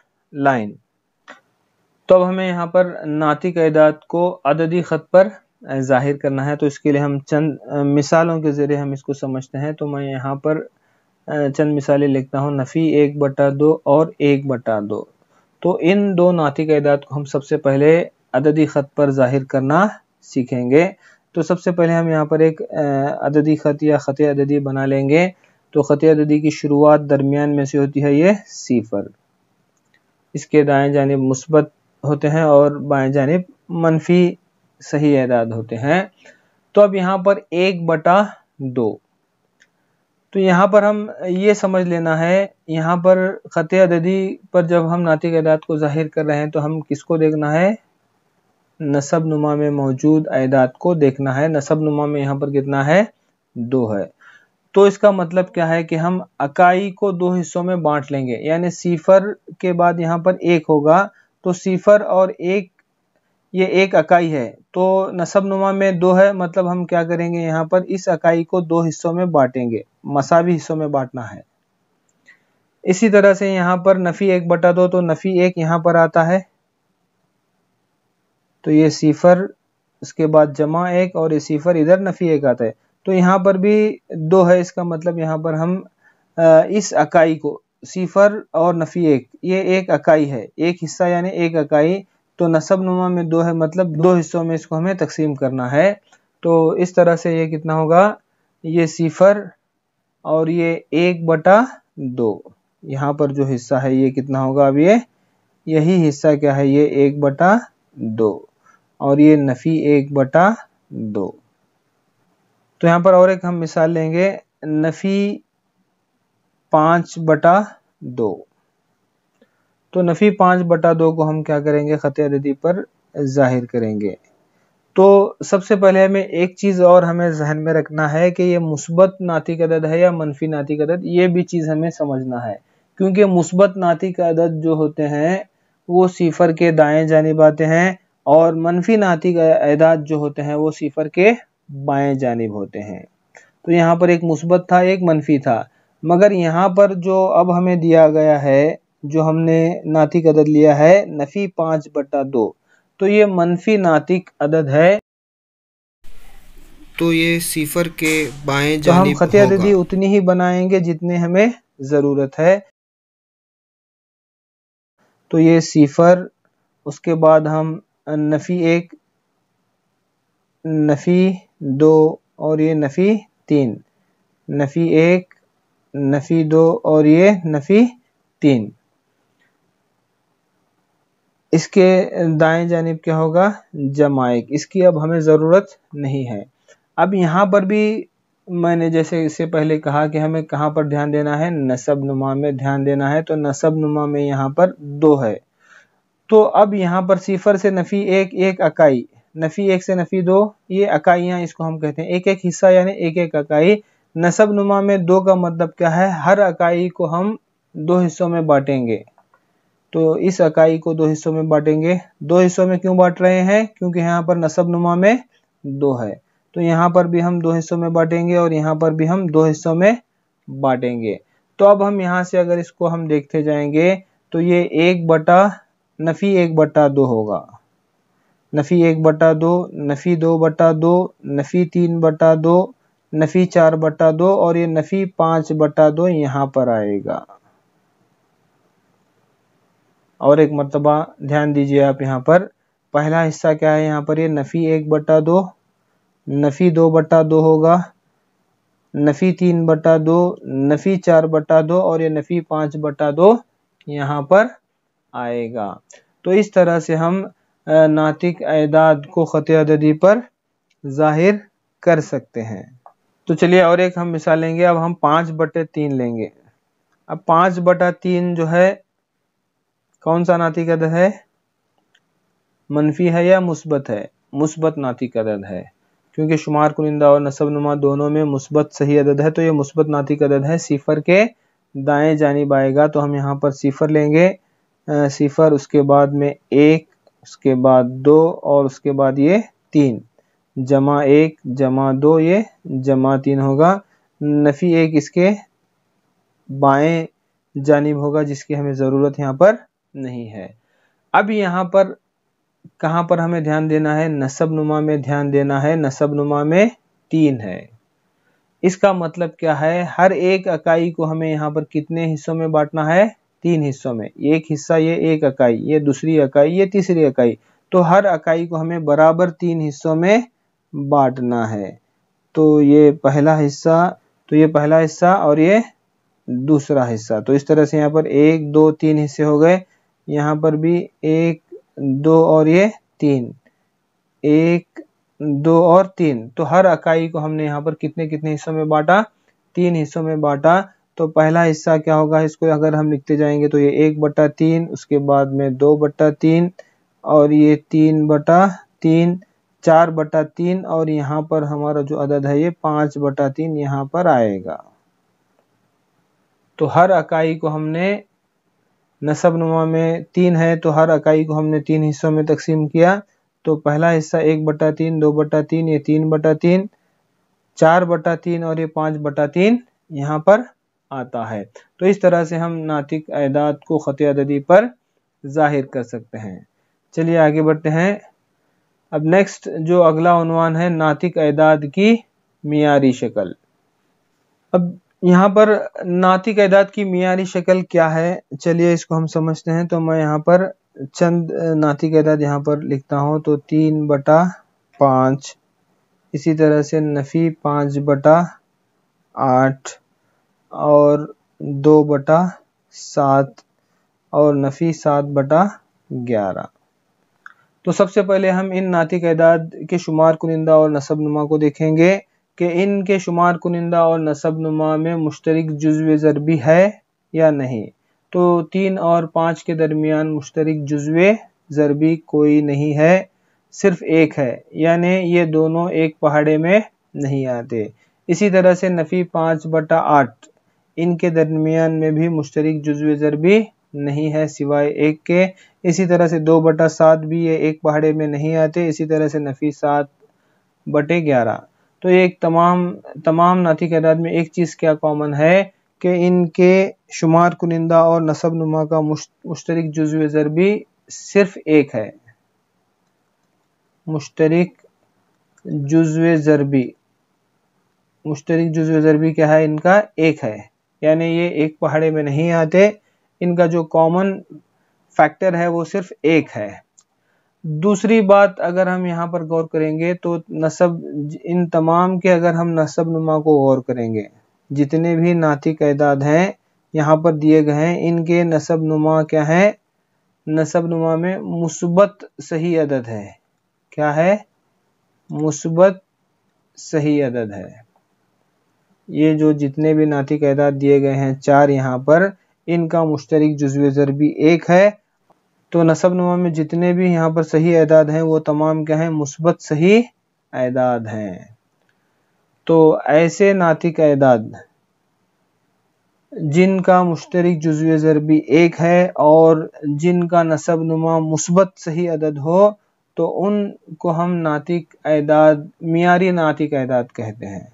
line तो अब हमें यहाँ पर नाती कैदाद को अददी खत पर जाहिर करना है तो इसके लिए हम चंद मिसालों के ज़रिए हम इसको समझते हैं तो मैं यहाँ पर चंद मिसालें लिखता हूँ नफ़ी एक बटा दो और एक बटा दो तो इन दो नाती कैदाद को हम सबसे पहले अददी ख़त पर ज़ाहिर करना सीखेंगे तो सबसे पहले हम यहाँ पर एक अददी ख़त या ख़त अददी बना लेंगे तो ख़त अददी की शुरुआत दरमियान में से होती है ये सीफर इसके दाएँ जानब मुस्बत होते हैं और बाएँ जानब मनफी सही एदाद होते हैं तो अब यहाँ पर एक बटा दो तो यहाँ पर हम ये समझ लेना है यहाँ पर ख़त अददी पर जब हम नातिक एदाद को ज़ाहिर कर रहे हैं तो हम किसको देखना है नसब नुमा में मौजूद आयदात को देखना है नसब नुमा में यहाँ पर कितना है दो है तो इसका मतलब क्या है कि हम अकाई को दो हिस्सों में बांट लेंगे यानी सिफर के बाद यहाँ पर एक होगा तो सिफर और एक ये एक अकाई है तो नसब नुमा में दो है मतलब हम क्या करेंगे यहाँ पर इस अकाई को दो हिस्सों में बांटेंगे मसावी हिस्सों में बांटना है इसी तरह से यहाँ पर नफ़ी एक बटा दो तो नफ़ी एक यहाँ पर आता है तो ये सिफर उसके बाद जमा एक और ये सिफर इधर नफ़ी एक आता है तो यहाँ पर भी दो है इसका मतलब यहाँ पर हम इस अकाई को सिफर और नफ़ी एक ये एक अकाई है एक हिस्सा यानी एक अकाई तो नसब नुमा में दो है मतलब दो हिस्सों में इसको हमें तकसीम करना है तो इस तरह से ये कितना होगा ये सिफर और ये एक बटा दो यहाँ पर जो हिस्सा है ये कितना होगा अब ये यही हिस्सा क्या है ये एक बटा दो और ये नफ़ी एक बटा दो तो यहाँ पर और एक हम मिसाल लेंगे नफ़ी पाँच बटा दो तो नफ़ी पाँच बटा दो को हम क्या करेंगे ख़त पर ज़ाहिर करेंगे तो सबसे पहले हमें एक चीज़ और हमें जहन में रखना है कि ये मुस्बत नाती का अदद है या मनफी नाती का अदद ये भी चीज़ हमें समझना है क्योंकि मुस्बत नाती का अदद जो होते हैं वो सिफर के दाएं जानब आते हैं और मनफी नाती एदाद जो होते हैं वो सिफर के बाएं जानब होते हैं तो यहाँ पर एक मुस्बत था एक मनफी था मगर यहाँ पर जो अब हमें दिया गया है जो हमने नातिक अदद लिया है नफ़ी पाँच बटा दो तो ये मनफी नातिक अदद है तो ये सिफर के बाएं तो हम खतिया ददी उतनी ही बनाएंगे जितने हमें ज़रूरत है तो ये सिफर उसके बाद हम नफ़ी एक नफ़ी दो और ये नफ़ी तीन नफ़ी एक नफ़ी दो और ये नफ़ी तीन इसके दाएं जानब क्या होगा जमाइक इसकी अब हमें ज़रूरत नहीं है अब यहाँ पर भी मैंने जैसे इससे पहले कहा कि हमें कहाँ पर ध्यान देना है नसब नुमा में ध्यान देना है तो नसब नुमा में यहाँ पर दो है तो अब यहाँ पर सिफर से नफ़ी एक एक अकाई नफ़ी एक से नफ़ी दो ये अकाइयाँ इसको हम कहते हैं एक एक हिस्सा यानी एक एक अकाई नसब नुमा में दो का मतलब क्या है हर अकाई को हम दो हिस्सों में बांटेंगे तो इस अकाई को दो हिस्सों में बांटेंगे दो हिस्सों में क्यों बांट रहे हैं क्योंकि यहाँ पर नसब नुमा में दो है तो यहाँ पर भी हम दो हिस्सों में बांटेंगे और यहाँ पर भी हम दो हिस्सों में बांटेंगे तो अब हम यहाँ से अगर इसको हम देखते जाएंगे तो ये एक बटा नफ़ी एक बटा दो होगा नफ़ी एक बटा दो नफ़ी दो बटा दो नफ़ी तीन बटा दो नफ़ी चार बटा दो और ये नफ़ी पाँच बटा दो यहाँ पर आएगा और एक मरतबा ध्यान दीजिए आप यहाँ पर पहला हिस्सा क्या है यहाँ पर ये नफ़ी एक बटा दो नफ़ी दो बटा दो होगा नफ़ी तीन बटा दो नफ़ी चार बटा दो और ये नफ़ी पाँच बटा दो यहाँ पर आएगा तो इस तरह से हम नातिक अदाद को ख़त अददी पर ज़ाहिर कर सकते हैं तो चलिए और एक हम मिसाल लेंगे अब हम पाँच बटे तीन लेंगे अब पाँच बटा तीन जो है कौन सा नातिक अदद है मनफी है या मुस्बत है मुस्बत नातिक अदद है क्योंकि शुमार कुनिंदा और नसब नुमा दोनों में मुस्बत सही अदद है तो ये मुस्बत नातिक अदद है सिफर के दाएं जानी आएगा तो हम यहाँ पर सिफर लेंगे सिफर उसके बाद में एक उसके बाद दो और उसके बाद ये तीन जमा एक जमा दो ये जमा तीन होगा नफ़ी एक इसके बाएं जानब होगा जिसकी हमें ज़रूरत यहाँ पर नहीं है अब यहाँ पर कहाँ पर हमें ध्यान देना है नसब नुमा में ध्यान देना है नसब नुमा में तीन है इसका मतलब क्या है हर एक इकाई को हमें यहाँ पर कितने हिस्सों में बांटना है तीन हिस्सों में एक हिस्सा ये एक इकाई ये दूसरी इकाई ये तीसरी इकाई तो हर इकाई को हमें बराबर तीन हिस्सों में बांटना है तो ये पहला हिस्सा तो ये पहला हिस्सा और ये दूसरा हिस्सा तो इस तरह से यहाँ पर एक दो तीन हिस्से हो गए यहाँ पर भी एक दो और ये तीन एक दो और तीन तो हर इकाई को हमने यहाँ पर कितने कितने हिस्सों में बांटा तीन हिस्सों में बांटा तो पहला हिस्सा क्या होगा इसको अगर हम लिखते जाएंगे तो ये एक बटा तीन उसके बाद में दो बटा तीन और ये तीन बटा तीन चार बटा तीन और यहाँ पर हमारा जो अदद है ये पाँच बटा तीन यहाँ पर आएगा तो हर अकाई को हमने नसब नुमा में तीन है तो हर अकाई को हमने तीन हिस्सों में तकसीम किया तो पहला हिस्सा एक बटा तीन दो बटा तीन ये तीन बटा तीन चार बटा तीन और ये पाँच बटा तीन यहाँ पर आता है तो इस तरह से हम नातिक अदाद को ख़त अददी पर ज़ाहिर कर सकते हैं चलिए आगे बढ़ते हैं अब नेक्स्ट जो अगला अनवान है नातिक अदाद की मीरी शक्ल अब यहाँ पर नातिक अदाद की मीरी शक्ल क्या है चलिए इसको हम समझते हैं तो मैं यहाँ पर चंद नातिक अदाद यहाँ पर लिखता हूँ तो तीन बटा पाँच इसी तरह से नफ़ी पाँच बटा आठ और दो बटा सात और नफ़ी सात बटा ग्यारह तो सबसे पहले हम इन नातिक एदाद के शुमार कुनिंदा और नसब नुमा को देखेंगे कि इनके शुमार कुनिंदा और नसब नुमा में मुश्तरक जज्व ज़रबी है या नहीं तो तीन और पाँच के दरमियान मुश्तरक जज्व ज़रबी कोई नहीं है सिर्फ एक है यानि ये दोनों एक पहाड़े में नहीं आते इसी तरह से नफ़ी पाँच बटा आठ इनके दरमियान में भी मुश्तरक जजवे ज़र भी नहीं है सिवाय एक के इसी तरह से दो बटा सात भी ये एक पहाड़े में नहीं आते इसी तरह से नफ़ी सात बटे ग्यारह तो एक तमाम तमाम नातिक अदाद में एक चीज़ क्या कॉमन है कि इनके शुमार कुनिंदा और नसब नुमा का मुश्तरक जुजव ज़र भी सिर्फ एक है मुश्तरक जुजव ज़रबी मुश्तरक जुजव ज़रबी क्या है इनका एक है यानी ये एक पहाड़े में नहीं आते इनका जो कॉमन फैक्टर है वो सिर्फ एक है दूसरी बात अगर हम यहाँ पर गौर करेंगे तो नसब इन तमाम के अगर हम नसब नुमा को गौर करेंगे जितने भी नाती कैदाद हैं यहाँ पर दिए गए हैं इनके नसब नुमा क्या है नसब नुमा में मुस्बत सही अदद है क्या है मुस्बत सही अदद है ये जो जितने भी नाती कैदाद दिए गए हैं चार यहाँ पर इनका मुश्तरक जज्व ज़रबी एक है तो नसब नुमा में जितने भी यहाँ पर सही एदाद हैं वो तमाम क्या हैं मुस्बत सही एदाद हैं तो ऐसे नातिक अदाद जिनका मुश्तरक जज्व ज़रबी एक है और जिनका नसब नुमा मुस्बत सही अदद हो तो उनको हम नातिक अदाद मीरी नातिक अदाद कहते हैं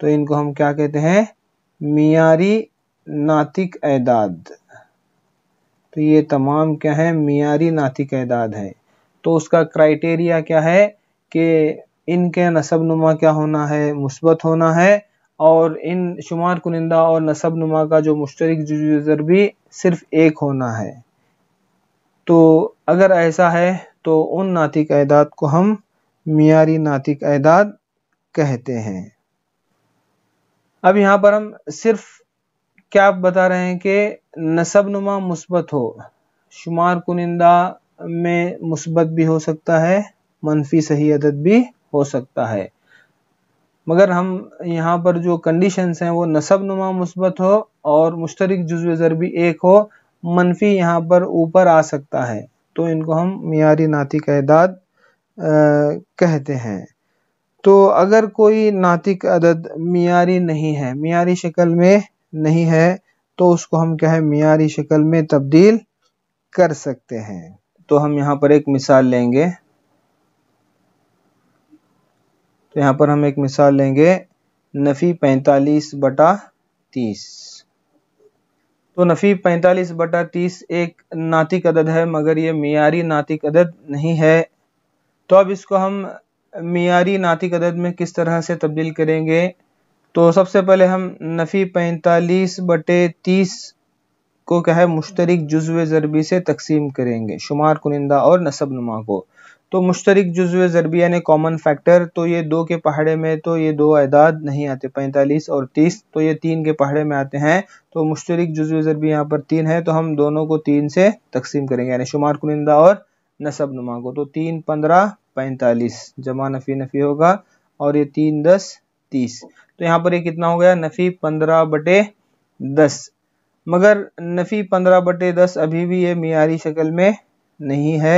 तो इनको हम क्या कहते हैं मियारी नातिक एदाद तो ये तमाम क्या है मियारी नातिक एदाद है तो उसका क्राइटेरिया क्या है कि इनके नसब नुमा क्या होना है मुस्बत होना है और इन शुमार कुनिंदा और नसब नुमा का जो मुश्तरक जुजर भी सिर्फ एक होना है तो अगर ऐसा है तो उन नातिक एदाद को हम मियारी नातिक एदाद कहते हैं अब यहाँ पर हम सिर्फ क्या आप बता रहे हैं कि नसब नुमा मुस्बत हो शुमार कुनिंदा में मुस्बत भी हो सकता है मनफी सही अदद भी हो सकता है मगर हम यहाँ पर जो कंडीशंस हैं वो नसब नुमा मुस्बत हो और मुश्तरक जुजव ज़र भी एक हो मनफी यहाँ पर ऊपर आ सकता है तो इनको हम मीरी नाती कहदाद कहते हैं तो अगर कोई नातिक अदद मीरी नहीं है मीरी शक्ल में नहीं है तो उसको हम क्या है मीरी शक्ल में तब्दील कर सकते हैं तो हम यहाँ पर एक मिसाल लेंगे तो यहाँ पर हम एक मिसाल लेंगे नफ़ी पैंतालीस बटा तीस तो नफ़ी पैंतालीस बटा तीस एक नातिक अदद है मगर ये मीरी नातिक अदद नहीं है तो अब इसको हम मीरी नातिक अदद में किस तरह से तब्दील करेंगे तो सबसे पहले हम नफ़ी पैंतालीस बटे तीस को क्या है मुश्तरक जुज्व ज़रबी से तकसीम करेंगे शुमार कुनिंदा और नसब नुमा को तो मुश्तरक जुज्व ज़रबी यानी कॉमन फैक्टर तो ये दो के पहाड़े में तो ये दो अदाद नहीं आते पैंतालीस और तीस तो ये तीन के पहाड़े में आते हैं तो मुश्तरक जुज्व ज़रबी यहाँ पर तीन है तो हम दोनों को तीन से तकसीम करेंगे यानी शुमार कुनिंदा और नसब नुमा को तो तीन पंद्रह पैंतालीस जमा नफ़ी नफ़ी होगा और ये तीन दस तीस तो यहाँ पर ये कितना हो गया नफ़ी पंद्रह बटे दस मगर नफ़ी पंद्रह बटे दस अभी भी ये मीरी शक्ल में नहीं है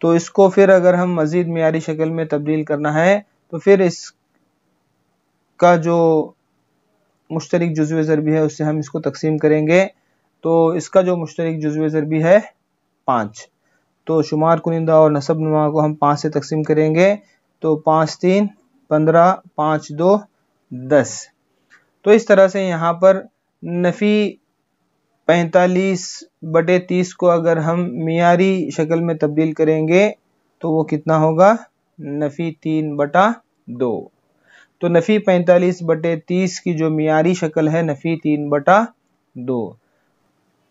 तो इसको फिर अगर हम मज़ीद मीरी शक्ल में तब्दील करना है तो फिर इस का जो मुश्तरक जज्व ज़रबी है उससे हम इसको तकसीम करेंगे तो इसका जो मुश्तरक जज्व ज़रबी है पाँच तो शुमार कुनिंदा और नसब नुमा को हम पाँच से तकसीम करेंगे तो पाँच तीन पंद्रह पाँच दो दस तो इस तरह से यहाँ पर नफ़ी पैंतालीस बटे तीस को अगर हम मीरी शक्ल में तब्दील करेंगे तो वो कितना होगा नफ़ी तीन बटा दो तो नफ़ी पैंतालीस बटे तीस की जो मीरी शक्ल है नफ़ी तीन बटा दो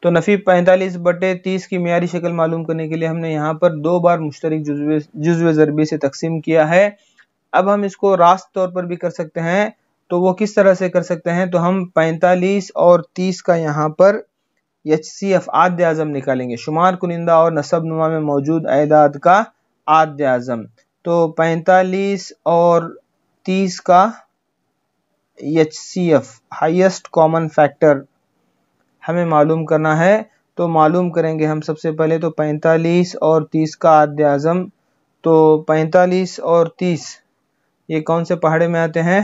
तो नफ़ी पैंतालीस बटे तीस की मीरी शक्ल मालूम करने के लिए हमने यहाँ पर दो बार मुश्तरक जुजव ज़रबी से तकसीम किया है अब हम इसको रास्त तौर पर भी कर सकते हैं तो वो किस तरह से कर सकते हैं तो हम पैंतालीस और तीस का यहाँ पर एच सी एफ आद्य आज़म निकालेंगे शुमार कुनिंदा और नसब नुमा में मौजूद अदाद का आद्य आज़म तो पैंतालीस और तीस का H C F highest common factor हमें मालूम करना है तो मालूम करेंगे हम सबसे पहले तो 45 और 30 का आद्य आज़म तो 45 और 30 ये कौन से पहाड़े में आते हैं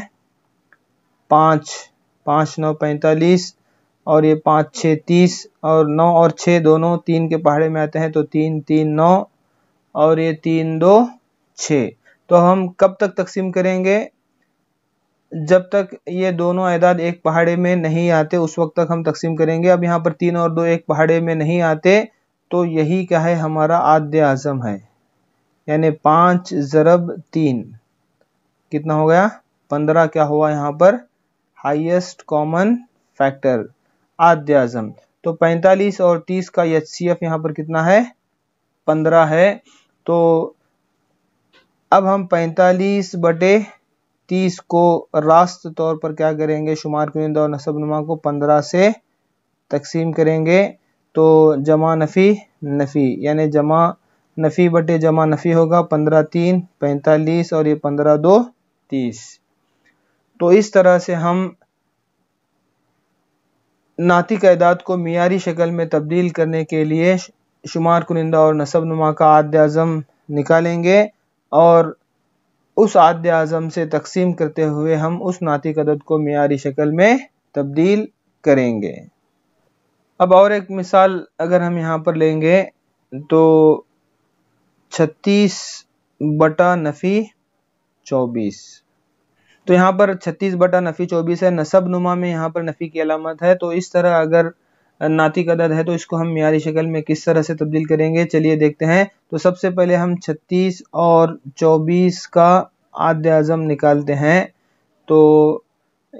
पाँच पाँच नौ पैंतालीस और ये पाँच छः तीस और नौ और छः दोनों तीन के पहाड़े में आते हैं तो तीन तीन नौ और ये तीन दो छः तो हम कब तक तकसीम करेंगे जब तक ये दोनों अहदाद एक पहाड़े में नहीं आते उस वक्त तक हम तकसीम करेंगे अब यहाँ पर तीन और दो एक पहाड़े में नहीं आते तो यही क्या है हमारा आद्य आज़म है यानी पाँच ज़रब तीन कितना हो गया पंद्रह क्या हुआ यहाँ पर हाइस्ट कॉमन फैक्टर आद्य आज़म तो पैंतालीस और तीस का एच सी एफ यहाँ पर कितना है पंद्रह है तो अब हम पैंतालीस बटे तीस को रास्त तौर पर क्या करेंगे शुमार कुनिंदा और नुमा को पंद्रह से तकसीम करेंगे तो जमा नफ़ी नफ़ी यानी जमा नफ़ी बटे जमा नफ़ी होगा पंद्रह तीन पैंतालीस और ये पंद्रह दो तीस तो इस तरह से हम नाती कैदाद को मीरी शक्ल में तब्दील करने के लिए शुमार कुनिंदा और नसब नुमा का आद अज़म निकालेंगे और उस आद्य आज़म से तकसीम करते हुए हम उस नातिक अदद को मीरी शक्ल में तब्दील करेंगे अब और एक मिसाल अगर हम यहाँ पर लेंगे तो छत्तीस बटा नफ़ी चौबीस तो यहाँ पर छत्तीस बटा नफ़ी चौबीस है नसब नुमा में यहाँ पर नफ़ी की अलामत है तो इस तरह अगर नाती कदर है तो इसको हम मीरी शक्ल में किस तरह से तब्दील करेंगे चलिए देखते हैं तो सबसे पहले हम 36 और 24 का आद्य आज़म निकालते हैं तो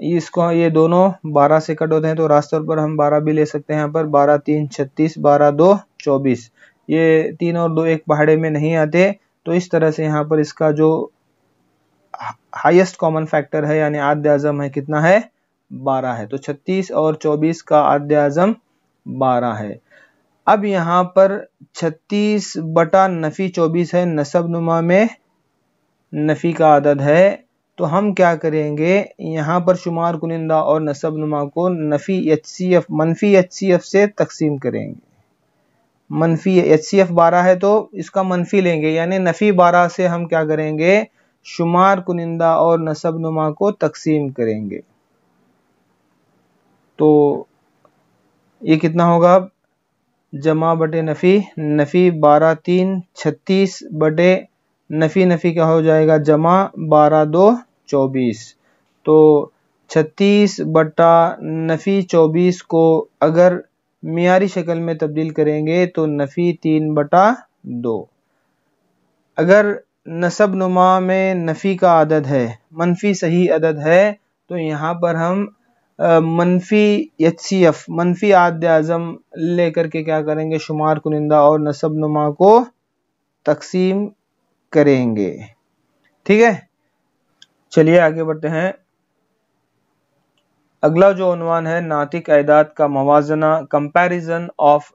इसको ये दोनों 12 से कट होते हैं तो रास्ते पर हम 12 भी ले सकते हैं यहाँ पर 12 तीन 36 12 दो 24 ये तीन और दो एक पहाड़े में नहीं आते तो इस तरह से यहाँ पर इसका जो हाईएस्ट कॉमन फैक्टर है यानी आद्य आज़म है कितना है 12 है तो 36 और 24 का आद्य आज़म बारह है अब यहाँ पर छत्तीस बटा नफ़ी चौबीस है नसब नुमा में नफ़ी का आदद है तो हम क्या करेंगे यहाँ पर शुमार कुनिंदा और नसब नुमा को नफ़ी एच सी एफ मनफी एच सी एफ से तकसीम करेंगे मनफी एच सी एफ बारह है तो इसका मनफी लेंगे यानी नफ़ी बारह से हम क्या करेंगे शुमार कुनिंदा और नसब नुमा को तकसीम करेंगे तो ये कितना होगा जमा बटे नफ़ी नफ़ी बारह तीन छत्तीस बटे नफ़ी नफ़ी क्या हो जाएगा जमा बारह दो चौबीस तो छत्तीस बटा नफ़ी चौबीस को अगर मीरी शक्ल में तब्दील करेंगे तो नफ़ी तीन बटा दो अगर नसब नुमा में नफ़ी का अदद है मनफी सही अदद है तो यहाँ पर हम मनफी एच सी एफ मनफी आद आज़म लेकर के क्या करेंगे शुमार कुनिंदा और नसब नुमा को तकसीम करेंगे ठीक है चलिए आगे बढ़ते हैं अगला जो अनवान है नातिक अदाद का मवाजना कंपेरिजन ऑफ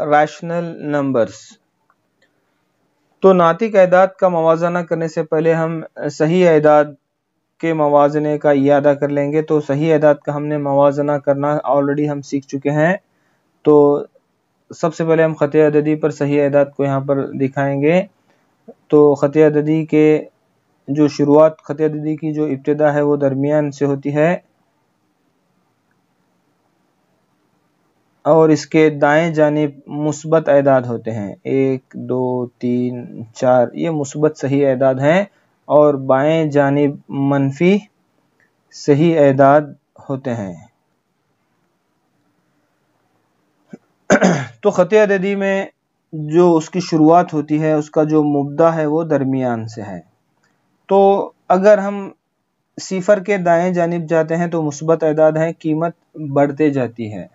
रैशनल नंबर्स तो नातिक अदाद का मवाजना करने से पहले हम सही अदाद के मवाजने का अदा कर लेंगे तो सही अदात का हमने मवाजना करना ऑलरेडी हम सीख चुके हैं तो सबसे पहले हम ख़त अददी पर सही अदात को यहाँ पर दिखाएंगे तो ख़त अददी के जो शुरुआत ख़त अददी की जो इब्तदा है वो दरमियान से होती है और इसके दाएं जानब मुस्बत अदाद होते हैं एक दो तीन चार ये मुस्बत सही अदाद हैं और बाएं जानब मनफी सही एदाद होते हैं तो ख़त अददी में जो उसकी शुरुआत होती है उसका जो मुबदा है वो दरमियान से है तो अगर हम सिफर के दाएं जानब जाते हैं तो मुस्बत एदाद है कीमत बढ़ते जाती है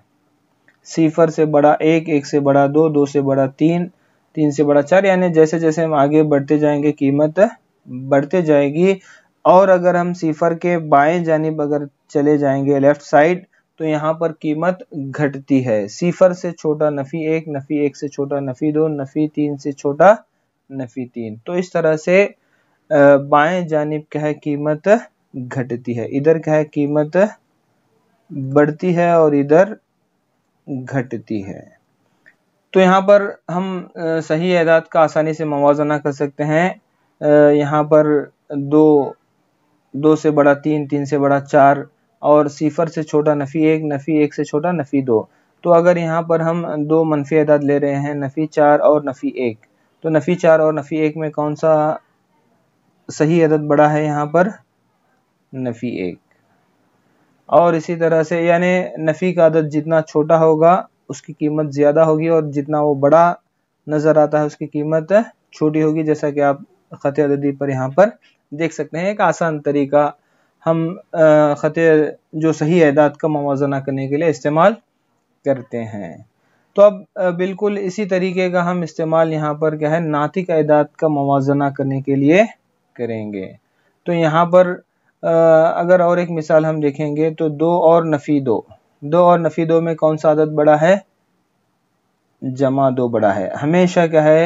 सिफर से बड़ा एक एक से बड़ा दो दो से बड़ा तीन तीन से बड़ा चार यानी जैसे जैसे हम आगे बढ़ते जाएंगे कीमत बढ़ते जाएगी और अगर हम सिफर के बाएं जानब अगर चले जाएंगे लेफ्ट साइड तो यहाँ पर कीमत घटती है सिफर से छोटा नफ़ी एक नफ़ी एक से छोटा नफ़ी दो नफ़ी तीन से छोटा नफ़ी तीन तो इस तरह से बाएं जानब क्या है कीमत घटती है इधर क्या है कीमत बढ़ती है और इधर घटती है तो यहाँ पर हम सही एदाद का आसानी से मुजाना कर सकते हैं यहाँ पर दो दो से बड़ा तीन तीन से बड़ा चार और सिफर से छोटा नफ़ी एक नफ़ी एक से छोटा नफ़ी दो तो अगर यहाँ पर हम दो मनफी अदाद ले रहे हैं नफ़ी चार और नफ़ी एक तो नफ़ी चार और नफ़ी एक में कौन सा सही अदद बड़ा है यहाँ पर नफ़ी एक और इसी तरह से यानी नफ़ी का अदद जितना छोटा होगा उसकी कीमत ज़्यादा होगी और जितना वो बड़ा नज़र आता है उसकी कीमत छोटी होगी जैसा कि आप ख़त अददी पर यहाँ पर देख सकते हैं एक आसान तरीका हम ख़त जो सही अदाद का मुजना करने के लिए इस्तेमाल करते हैं तो अब बिल्कुल इसी तरीके का हम इस्तेमाल यहाँ पर क्या है नातिक अदाद का मुजना करने के लिए करेंगे तो यहाँ पर अगर और एक मिसाल हम देखेंगे तो दो और नफ़ी दो दो और नफ़ी दो में कौन सा आदत बड़ा है जमा दो बड़ा है हमेशा क्या है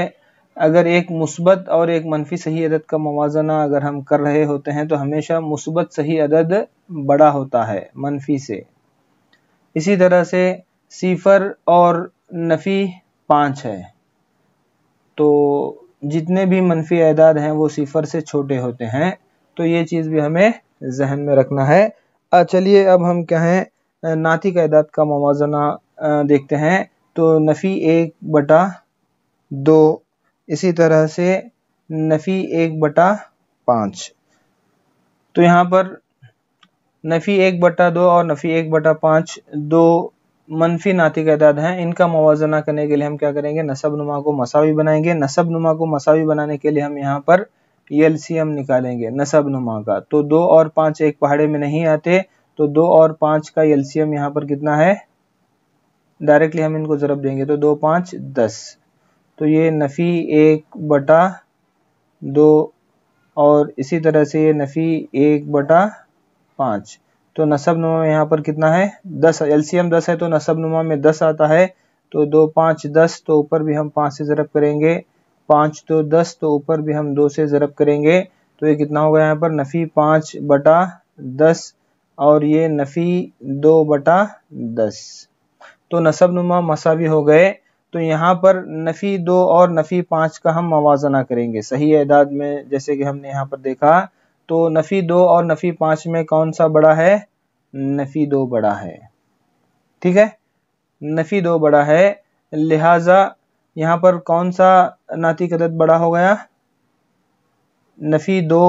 अगर एक मुस्बत और एक मनफी सही अदद का मुजना अगर हम कर रहे होते हैं तो हमेशा मुस्बत सही अदद बड़ा होता है मनफी से इसी तरह से सिफर और नफ़ी पाँच है तो जितने भी मनफी अदाद हैं वो सिफर से छोटे होते हैं तो ये चीज़ भी हमें जहन में रखना है चलिए अब हम क्या है नाती का अदाद का मुजना देखते हैं तो नफ़ी एक बटा दो इसी तरह से नफ़ी एक बटा पाँच तो यहाँ पर नफ़ी एक बटा दो और नफ़ी एक बटा पाँच दो मनफी नाती के अदाद हैं इनका मुजना करने के लिए हम क्या करेंगे नसब नुमा को मसावी बनाएंगे नसब नुमा को मसावी बनाने के लिए हम यहाँ पर एल सी एम निकालेंगे नसब नुमा का तो दो और पाँच एक पहाड़े में नहीं आते तो दो और पाँच का एल सी एम यहाँ पर कितना है डायरेक्टली हम इनको जरब देंगे तो दो पाँच दस तो ये नफ़ी एक बटा दो और इसी तरह से ये नफ़ी एक बटा पाँच तो नसब नुमा में यहाँ पर कितना है दस एलसीएम दस है तो नसब नुमा में दस आता है तो दो पाँच दस तो ऊपर भी हम पाँच से ज़रब करेंगे पाँच तो दस तो ऊपर भी हम दो से ज़रब करेंगे तो ये कितना होगा यहाँ पर नफ़ी पाँच बटा दस और ये नफ़ी दो बटा दस तो नसब नुमा मसावी हो गए तो यहाँ पर नफ़ी दो और नफ़ी पांच का हम मवाजना करेंगे सही एदाद में जैसे कि हमने यहाँ पर देखा तो नफ़ी दो और नफ़ी पांच में कौन सा बड़ा है नफ़ी दो बड़ा है ठीक है नफ़ी दो बड़ा है लिहाजा यहाँ पर कौन सा नाती कदत बड़ा हो गया नफ़ी दो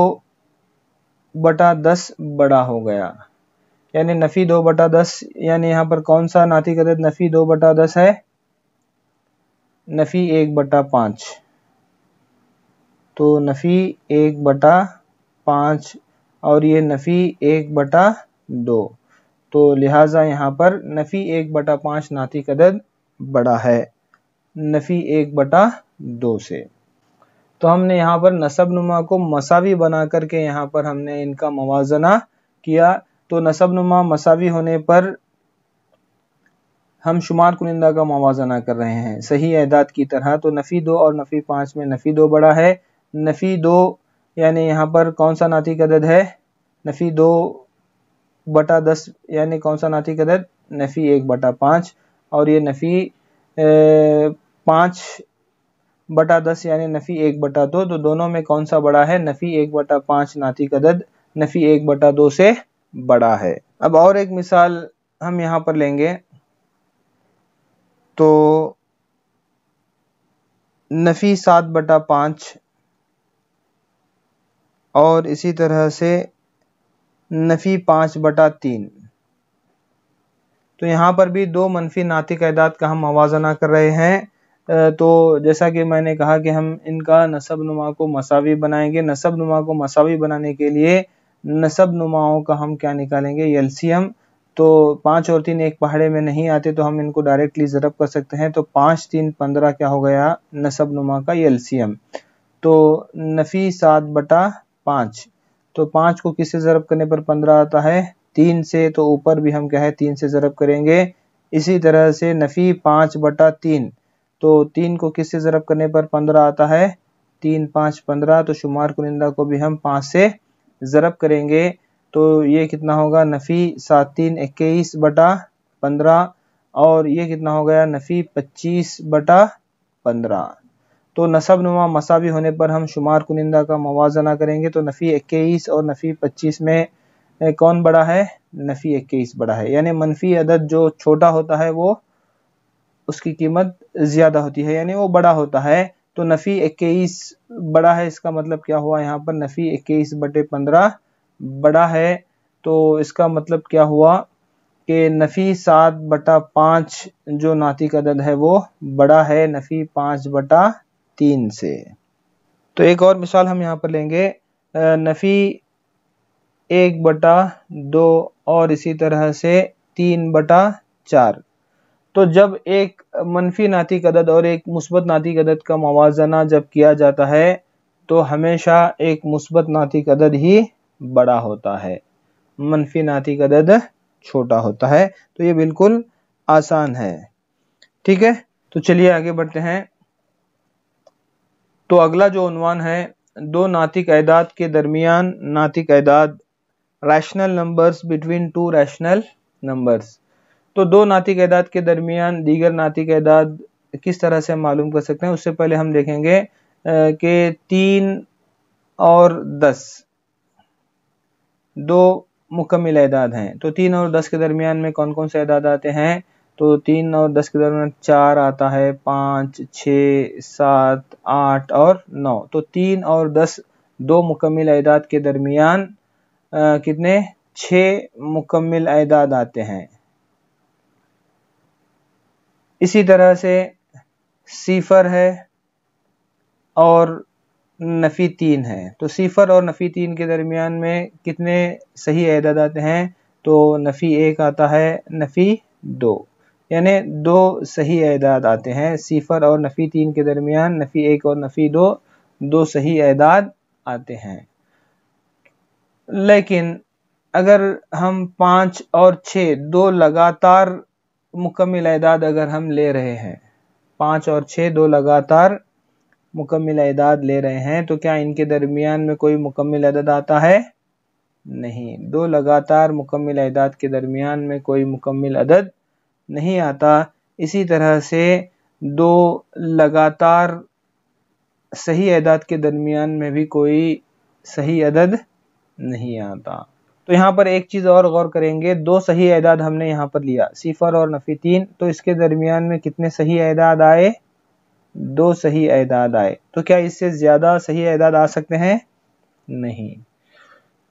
बटा दस बड़ा हो गया यानी नफ़ी दो बटा दस यानी यहाँ पर कौन सा नाती कदत नफ़ी दो बटा दस है नफ़ी एक बटा पाँच तो नफ़ी एक बटा पाँच और ये नफ़ी एक बटा दो तो लिहाजा यहाँ पर नफ़ी एक बटा पाँच नाती कदर बड़ा है नफ़ी एक बटा दो से तो हमने यहाँ पर नसब नुमा को मसावी बना करके यहाँ पर हमने इनका मवाजना किया तो नसब नुमा मसावी होने पर हम शुमार कुनिंदा का मुआवजा ना कर रहे हैं सही एदाद की तरह तो नफ़ी दो और नफ़ी पाँच में नफ़ी दो बड़ा है नफ़ी दो यानी यहाँ पर कौन सा नाती कदद है नफ़ी दो बटा दस यानी कौन सा नातिक अदद नफ़ी एक बटा पाँच और ये नफ़ी पाँच बटा दस यानी नफ़ी एक बटा दो तो दोनों में कौन सा बड़ा है नफ़ी एक बटा पाँच नातिक अदद नफ़ी एक बटा दो से बड़ा है अब और एक मिसाल हम यहाँ पर लेंगे तो नफ़ी सात बटा पाँच और इसी तरह से नफ़ी पाँच बटा तीन तो यहाँ पर भी दो मनफी नातिक कैदाद का हम मवाजना कर रहे हैं तो जैसा कि मैंने कहा कि हम इनका नसब नुमा को मसावी बनाएंगे नसब नुमा को मसावी बनाने के लिए नसब नुमाओं का हम क्या निकालेंगे एल्सीयम तो पाँच और तीन एक पहाड़े में नहीं आते तो हम इनको डायरेक्टली ज़रब कर सकते हैं तो पाँच तीन पंद्रह क्या हो गया नसब नुमा का ये एलसीएम तो नफ़ी सात बटा पाँच तो पांच को किससे ज़रब करने पर पंद्रह आता है तीन से तो ऊपर भी हम क्या है तीन से ज़रब करेंगे इसी तरह से नफ़ी पाँच बटा तीन तो तीन को किससे ज़रब करने पर पंद्रह आता है तीन पाँच पंद्रह तो शुमार कुनिंदा को भी हम पाँच से ज़रब करेंगे तो ये कितना होगा नफ़ी सात तीन इक्कीस बटा पंद्रह और ये कितना हो गया नफ़ी पच्चीस बटा पंद्रह तो नसब नुमा मसावी होने पर हम शुमार कुनिंदा का मवाजना करेंगे तो नफ़ी इक्कीस और नफ़ी पच्चीस में कौन बड़ा है नफ़ी इक्कीस बड़ा है यानी मनफी अदद जो छोटा होता है वो उसकी कीमत ज़्यादा होती है यानी वो बड़ा होता है तो नफ़ी इक्कीस बड़ा है इसका मतलब क्या हुआ यहाँ पर नफ़ी इक्कीस बटे पंद्रह बड़ा है तो इसका मतलब क्या हुआ कि नफ़ी सात बटा पाँच जो नाती का अदद है वो बड़ा है नफ़ी पाँच बटा तीन से तो एक और मिसाल हम यहाँ पर लेंगे नफ़ी एक बटा दो और इसी तरह से तीन बटा चार तो जब एक मनफी नाती कदद और एक मुस्बत नाती कदद का मवाजना जब किया जाता है तो हमेशा एक मुस्बत नाती कदद ही बड़ा होता है मनफी नाती का दर्द छोटा होता है तो ये बिल्कुल आसान है ठीक है तो चलिए आगे बढ़ते हैं तो अगला जो उनवान है दो नातिक अदाद के दरमियान नातिक अदाद rational numbers between two rational numbers तो दो नातिक अदाद के दरमियान दीगर नातिक अदाद किस तरह से हम मालूम कर सकते हैं उससे पहले हम देखेंगे कि तीन और दस दो मुकम्मिल एदाद हैं तो तीन और दस के दरमियान में कौन कौन से एदाद आते हैं तो तीन और दस के दरमियान चार आता है पाँच छ सात आठ और नौ तो तीन और दस दो मुकम्मिल एदाद के दरमियान कितने छ मुकम्मिल एदाद आते हैं इसी तरह से सिफर है और नफ़ी तीन है तो सिफर और नफ़ी तीन के दरमियान में कितने सही अहदाद आते हैं तो नफ़ी एक आता है नफ़ी दो यानि दो सही अहदाद आते हैं सिफर और नफ़ी तीन के दरमियान नफ़ी एक और नफ़ी दो दो सही अहदाद आते हैं लेकिन अगर हम पाँच और छः दो लगातार मुकम्मल अहदाद अगर हम ले रहे हैं पाँच और छः दो लगातार मुकम्मल अदाद ले रहे हैं तो क्या इनके दरमियान में कोई मुकम्मल अदद आता है नहीं दो लगातार मुकम्मल अदाद के दरमियान में कोई मुकम्मल अदद नहीं आता इसी तरह से दो लगातार सही अदाद के दरमियान में भी कोई सही अदद नहीं आता तो यहाँ पर एक चीज़ और गौर करेंगे दो सही अदाद हमने यहाँ पर लिया सिफर और नफ़ी तीन तो इसके दरमियान में कितने सही अदाद आए दो सही एदाद आए तो क्या इससे ज़्यादा सही एदाद आ सकते हैं नहीं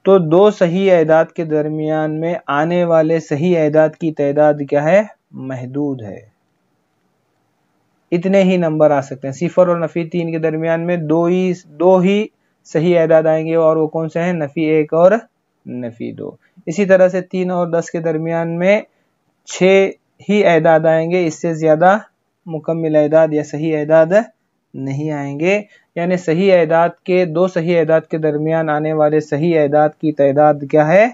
तो दो सही एदाद के दरमियान में आने वाले सही एदाद की तदाद क्या है महदूद है इतने ही नंबर आ सकते हैं सिफर और नफ़ी तीन के दरमियान में दो ही दो ही सही एदाद आएंगे और वो कौन से हैं नफ़ी एक और नफ़ी दो इसी तरह से तीन और दस के दरमियान में छह ही एदाद आएंगे इससे ज़्यादा मुकम्मिल एदाद या सही एदाद नहीं आएंगे यानी सही एदाद के दो सही एदाद के दरमियान आने वाले सही एदाद की तदाद क्या है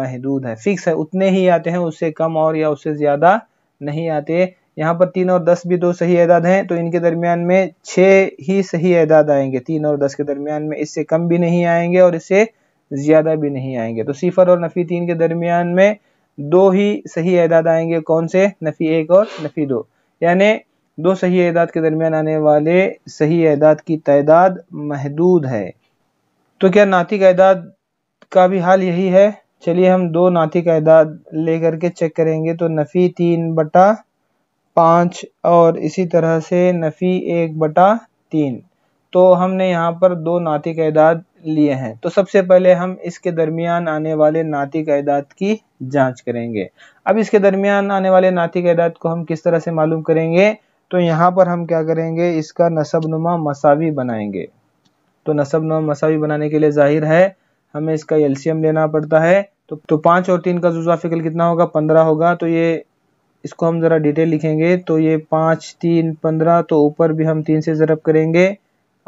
महदूद है फिक्स है उतने ही आते हैं उससे कम और या उससे ज़्यादा नहीं आते यहाँ पर तीन और दस भी दो सही एदाद हैं तो इनके दरमियान में छः ही सही एदाद आएंगे तीन और दस के दरमियान में इससे कम भी नहीं आएंगे और इससे ज़्यादा भी नहीं आएंगे तो सिफर और नफ़ी तीन के दरमियान में दो ही सही एदाद आएंगे कौन से नफ़ी एक और नफ़ी दो यानि दो सही एदाद के दरमियान आने वाले सही एदाद की तदाद महदूद है तो क्या नातिक एदाद का भी हाल यही है चलिए हम दो नातिक एदाद लेकर के चेक करेंगे तो नफ़ी तीन बटा पाँच और इसी तरह से नफ़ी एक बटा तीन तो हमने यहाँ पर दो नातिक कैदाद लिए हैं तो सबसे पहले हम इसके दरमियान आने वाले नातिक कैदाद की जांच करेंगे अब इसके दरमियान आने वाले नातिक कैदाद को हम किस तरह से मालूम करेंगे तो यहाँ पर हम क्या करेंगे इसका नसब नुमा मसावी बनाएंगे तो नसब नुमा मसावी बनाने के लिए जाहिर है हमें इसका एल्शियम लेना पड़ता है तो तो पाँच और तीन का जुजाफिकल कितना होगा पंद्रह होगा तो ये इसको हम ज़रा डिटेल लिखेंगे तो ये पाँच तीन पंद्रह तो ऊपर भी हम तीन से ज़रब करेंगे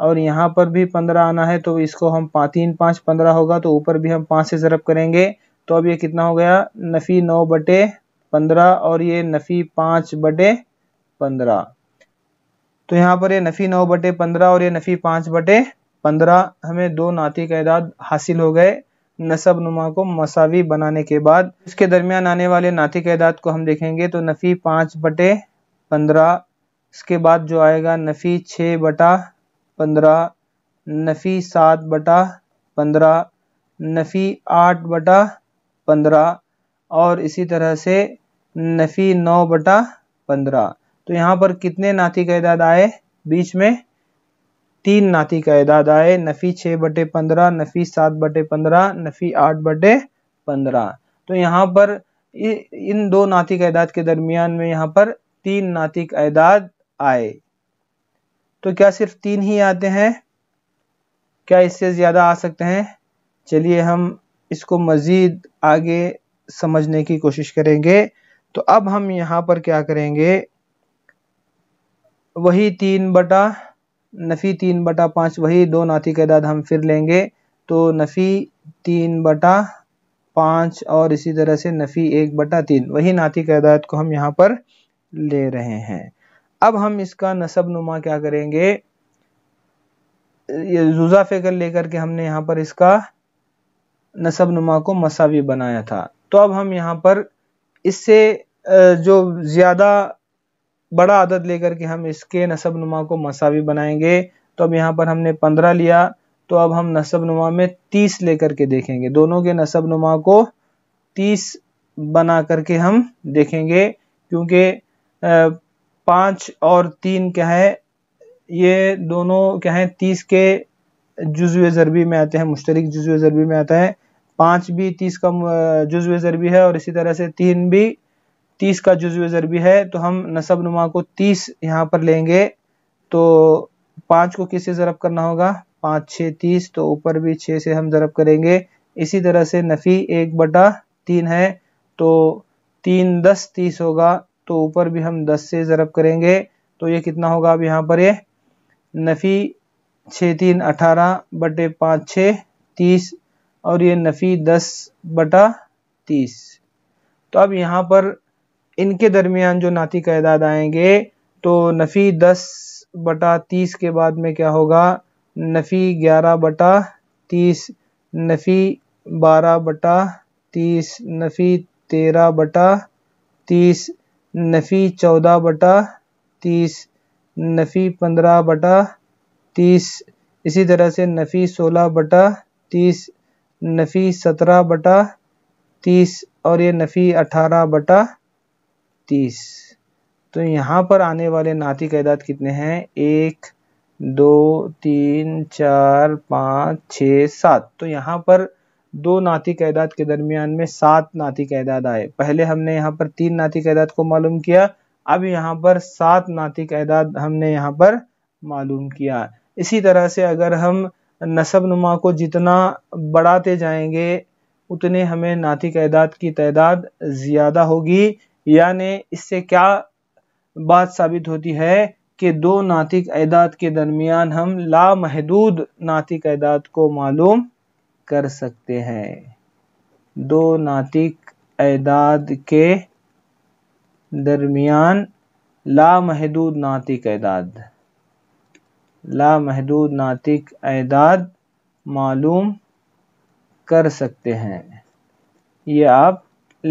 और यहाँ पर भी पंद्रह आना है तो इसको हम पा, तीन पाँच पंद्रह होगा तो ऊपर भी हम पाँच से ज़रब करेंगे तो अब ये कितना हो गया नफ़ी नौ बटे पंद्रह और ये नफ़ी पाँच बटे पंद्रह तो यहाँ पर ये नफ़ी नौ बटे पंद्रह और ये नफ़ी पाँच बटे पंद्रह हमें दो नाती कैदाद हासिल हो गए नसब नुमा को मसावी बनाने के बाद इसके दरमियान आने वाले नाती कैदाद को हम देखेंगे तो नफ़ी पाँच बटे पंद्रह इसके बाद जो आएगा नफ़ी छः बटा पंद्रह नफ़ी सात बटा पंद्रह नफ़ी आठ बटा पंद्रह और इसी तरह से नफ़ी नौ बटा पंद्रह तो यहाँ पर कितने नाती कैदाद आए बीच में तीन नाती कैदाद आए नफ़ी छः बटे पंद्रह नफ़ी सात बटे पंद्रह नफ़ी आठ बटे पंद्रह तो यहाँ पर इन दो नातिक अहदाद के दरमियान में यहाँ पर तीन नातिक अहदाद आए तो क्या सिर्फ तीन ही आते हैं क्या इससे ज़्यादा आ सकते हैं चलिए हम इसको मज़ीद आगे समझने की कोशिश करेंगे तो अब हम यहाँ पर क्या करेंगे वही तीन बटा नफ़ी तीन बटा पाँच वही दो नाती का दाद हम फिर लेंगे तो नफ़ी तीन बटा पाँच और इसी तरह से नफ़ी एक बटा तीन वही नाती का को हम यहाँ पर ले रहे हैं अब हम इसका नसब नुमा क्या करेंगे ये जुजा फेकर लेकर के हमने यहाँ पर इसका नसब नुमा को मसावी बनाया था तो अब हम यहाँ पर इससे जो ज़्यादा बड़ा आदत लेकर के हम इसके नसब नुमा को मसावी बनाएंगे तो अब यहाँ पर हमने पंद्रह लिया तो अब हम नसब नुमा में तीस लेकर के देखेंगे दोनों के नसब नुमा को तीस बना करके हम देखेंगे क्योंकि पाँच और तीन क्या है ये दोनों क्या है तीस के जुजवे ज़रबी में आते हैं मुश्तरक जुजवे ज़रबी में आता है पाँच भी तीस का जुजवे ज़रबी है और इसी तरह से तीन भी तीस का जुजवे ज़रबी है तो हम नसब नुमा को तीस यहाँ पर लेंगे तो पाँच को किससे ज़रब करना होगा पाँच छः तीस तो ऊपर भी छः से हम ज़रब करेंगे इसी तरह से नफ़ी एक बटा तीन है तो तीन दस तीस होगा तो ऊपर भी हम 10 से ज़रब करेंगे तो ये कितना होगा अब यहाँ पर ये नफ़ी छः तीन अठारह बटे पाँच छः तीस और ये नफ़ी दस बटा तीस तो अब यहाँ पर इनके दरमियान जो नाती कैदाद आएंगे तो नफ़ी दस बटा तीस के बाद में क्या होगा नफ़ी ग्यारह बटा तीस नफ़ी बारह बटा तीस नफ़ी तेरह बटा तीस नफ़ी चौदह बटा तीस नफ़ी पंद्रह बटा तीस इसी तरह से नफ़ी सोलह बटा तीस नफ़ी सत्रह बटा तीस और ये नफ़ी अठारह बटा तीस तो यहाँ पर आने वाले नाती कैदात कितने हैं एक दो तीन चार पाँच छ सात तो यहाँ पर दो नाती कैदाद के दरमियान में सात नाती कैदाद आए पहले हमने यहाँ पर तीन नाती कैदाद को मालूम किया अब यहाँ पर सात नाती कैदाद हमने यहाँ पर मालूम किया इसी तरह से अगर हम नसब नुमा को जितना बढ़ाते जाएंगे उतने हमें नाती कैदाद की तादाद ज़्यादा होगी यानि इससे क्या बात साबित होती है कि दो नातिक अदाद के दरमियान हम लामहदूद नातिक अदाद को मालूम कर सकते हैं दो नातिक एदाद के दरमियान लामहदूद नातिक एदाद लामहदूद नातिक एदाद मालूम कर सकते हैं ये आप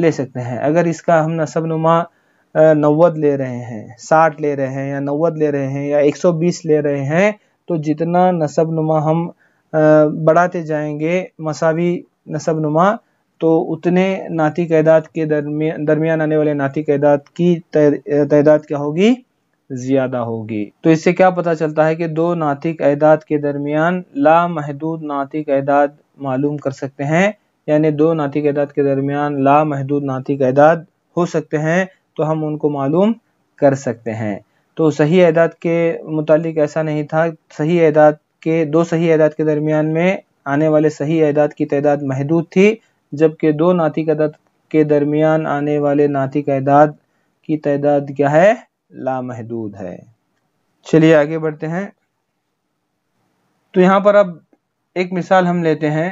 ले सकते हैं अगर इसका हम नसब नुमा नवद ले रहे हैं साठ ले रहे हैं या नवद ले रहे हैं या एक सौ बीस ले रहे हैं तो जितना नसब नुमा हम बढ़ाते जाएंगे मसावी नसब नुमा तो उतने नाती कैदात के दरमियान आने वाले नाती कैदात की तैदाद क्या होगी ज़्यादा होगी तो इससे क्या पता चलता है कि दो नाती कैदात के दरमियान लामहदूद नाती कैदात मालूम कर सकते हैं यानी दो नाती कैदात के दरमियान लामहदूद नाती कैदात हो सकते हैं तो हम उनको मालूम कर सकते हैं तो सही एदाद के मुतालिक ऐसा नहीं था सही एदाद के दो सही आदाद के दरमियान में आने वाले सही आदाद की तदाद महदूद थी जबकि दो नातिक अदात के दरमियान आने वाले नातिक अदात की तादाद क्या है लामहदूद है चलिए आगे बढ़ते हैं तो यहाँ पर अब एक मिसाल हम लेते हैं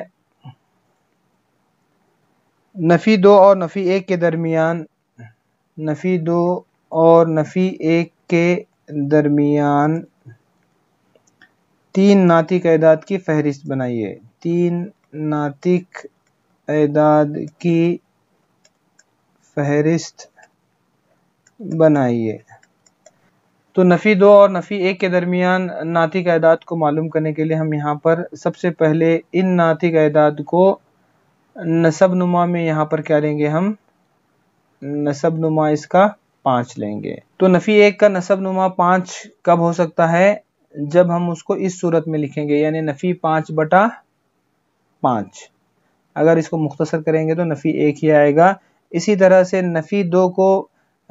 नफ़ी दो और नफ़ी एक के दरमियान नफ़ी दो और नफ़ी एक के दरमियान तीन नातिक अदाद की फहरिस्त बनाइए तीन नातिक अदाद की फहरिस्त बनाइए तो नफ़ी दो और नफ़ी एक के दरमियान नातिक अदाद को मालूम करने के लिए हम यहाँ पर सबसे पहले इन नातिक अदाद को नसब नुमा में यहाँ पर क्या लेंगे हम नसब नुमा इसका पाँच लेंगे तो नफ़ी एक का नसब नुमा पाँच कब हो सकता है जब हम उसको इस सूरत में लिखेंगे यानी नफ़ी पाँच बटा पाँच अगर इसको मुख्तसर करेंगे तो नफ़ी एक ही आएगा इसी तरह से नफ़ी दो को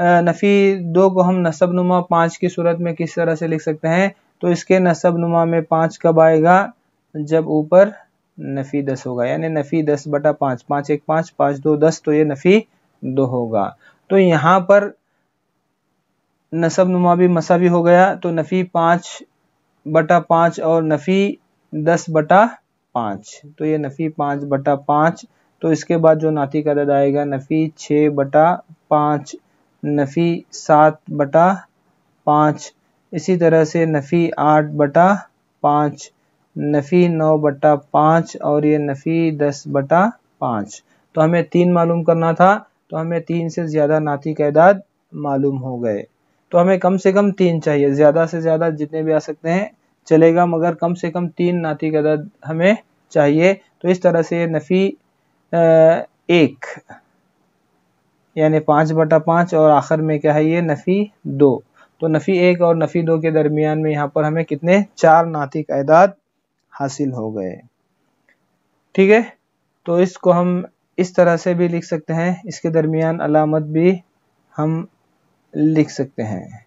नफ़ी दो को हम नसब नुमा पाँच की सूरत में किस तरह से लिख सकते हैं तो इसके नसब नुमा में पाँच कब आएगा जब ऊपर नफ़ी दस होगा यानी नफ़ी दस बटा पाँच पाँच एक पाँच पाँच दो दस तो ये नफ़ी दो होगा तो यहाँ पर नसब नुमा भी मसा भी हो गया तो नफ़ी पाँच बटा पाँच और नफ़ी दस बटा पाँच तो ये नफ़ी पाँच बटा पाँच तो इसके बाद जो नाती का दद आएगा नफ़ी छः बटा पाँच नफ़ी सात बटा पाँच इसी तरह से नफ़ी आठ बटा पाँच नफ़ी नौ बटा पाँच और ये नफ़ी दस बटा पाँच तो हमें तीन मालूम करना था तो हमें तीन से ज़्यादा नाती कैदाद मालूम हो गए तो हमें कम से कम तीन चाहिए ज़्यादा से ज़्यादा जितने भी आ सकते हैं चलेगा मगर कम से कम तीन नाती का अदद हमें चाहिए तो इस तरह से नफ़ी एक यानी पाँच बटा पाँच और आखिर में क्या है ये नफ़ी दो तो नफ़ी एक और नफ़ी दो के दरमियान में यहाँ पर हमें कितने चार नाती कायदाद हासिल हो गए ठीक है तो इसको हम इस तरह से भी लिख सकते हैं इसके दरमियान अलामत भी हम लिख सकते हैं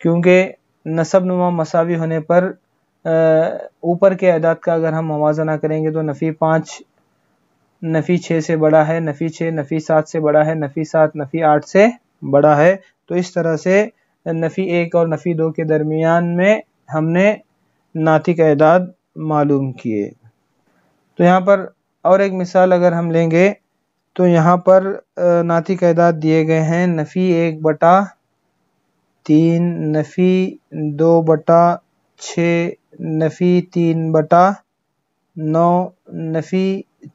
क्योंकि नुमा मसावी होने पर ऊपर के अदात का अगर हम मुवजना करेंगे तो नफ़ी पाँच नफ़ी छः से बड़ा है नफ़ी छः नफ़ी सात से बड़ा है नफ़ी सात नफ़ी आठ से बड़ा है तो इस तरह से नफ़ी एक और नफ़ी दो के दरमियान में हमने नाती का अदाद मालूम किए तो यहाँ पर और एक मिसाल अगर हम लेंगे तो यहाँ पर नाती का अदाद दिए गए हैं नफ़ी एक बटा तीन नफ़ी दो बटा छ नफ़ी तीन बटा नौ नफ़ी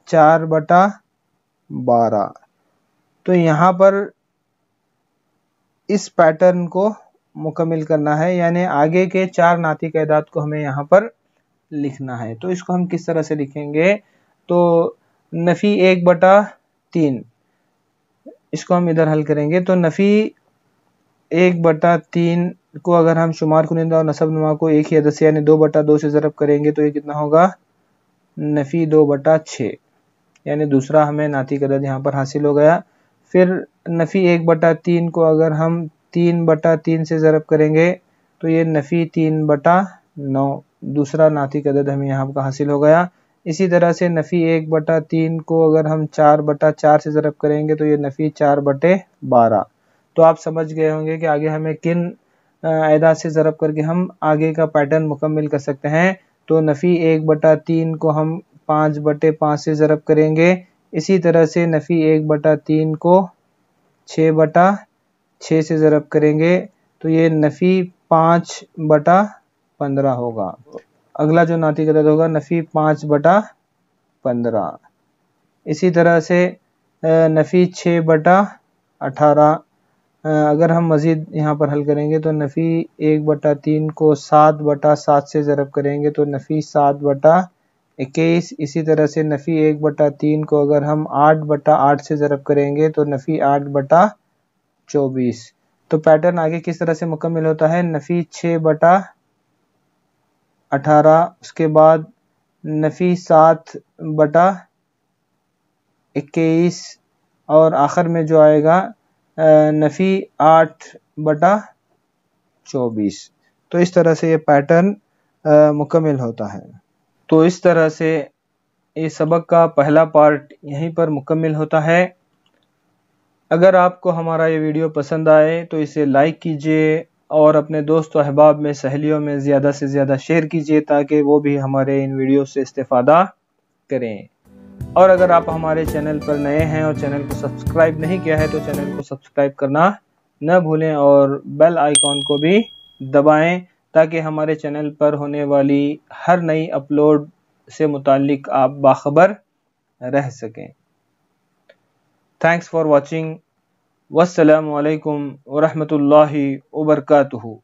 चार बटा बारह तो यहाँ पर इस पैटर्न को मुकम्मल करना है यानी आगे के चार नाती कैदात को हमें यहाँ पर लिखना है तो इसको हम किस तरह से लिखेंगे तो नफ़ी एक बटा तीन इसको हम इधर हल करेंगे तो नफ़ी एक बटा तीन को अगर हम शुमार कुनिंदा और नसब नुमा को एक ही अदस से यानी दो बटा दो से ज़रब करेंगे तो ये कितना होगा नफ़ी दो बटा छः यानी दूसरा हमें नाती कदर यहाँ पर हासिल हो गया फिर नफ़ी एक बटा तीन को अगर हम तीन बटा तीन से ज़रब करेंगे तो ये नफ़ी तीन बटा नौ दूसरा नाती कदर हमें यहाँ का हासिल हो गया इसी तरह से नफ़ी एक बटा तीन को अगर हम चार बटा चार से ज़रब करेंगे तो ये नफ़ी चार बटे बारह तो आप समझ गए होंगे कि आगे हमें किन अदा से ज़रब करके हम आगे का पैटर्न मुकम्मल कर सकते हैं तो नफ़ी एक बटा तीन को हम पाँच बटे पाँच से ज़रब करेंगे इसी तरह से नफ़ी एक बटा तीन को छः बटा छः से ज़रब करेंगे तो ये नफ़ी पाँच बटा पंद्रह होगा अगला जो नाती गदद होगा नफ़ी पाँच बटा पंद्रह इसी तरह से नफ़ी छः बटा अठारह अगर हम मज़ीद यहाँ पर हल करेंगे तो नफ़ी एक बटा तीन को सात बटा सात से ज़रब करेंगे तो नफ़ी सात बटा इक्कीस इसी तरह से नफ़ी एक बटा तीन को अगर हम आठ बटा आठ से ज़रब करेंगे तो नफ़ी आठ बटा चौबीस तो पैटर्न आगे किस तरह से मुकम्मल होता है नफ़ी छः बटा अठारह उसके बाद नफ़ी सात बटा इक्कीस और आखिर में जो आएगा नफ़ी आठ बटा चौबीस तो इस तरह से ये पैटर्न मुकम्मल होता है तो इस तरह से इस सबक का पहला पार्ट यहीं पर मुकम्मल होता है अगर आपको हमारा ये वीडियो पसंद आए तो इसे लाइक कीजिए और अपने दोस्त अहबाब में सहेलियों में ज़्यादा से ज़्यादा शेयर कीजिए ताकि वो भी हमारे इन वीडियो से इस्तेफादा करें और अगर आप हमारे चैनल पर नए हैं और चैनल को सब्सक्राइब नहीं किया है तो चैनल को सब्सक्राइब करना न भूलें और बेल आइकॉन को भी दबाएं ताकि हमारे चैनल पर होने वाली हर नई अपलोड से मुतक आप बाखबर रह सकें थैंक्स फॉर वॉचिंग वालेकुम वरहमतुल्लाहि वबरकatuhu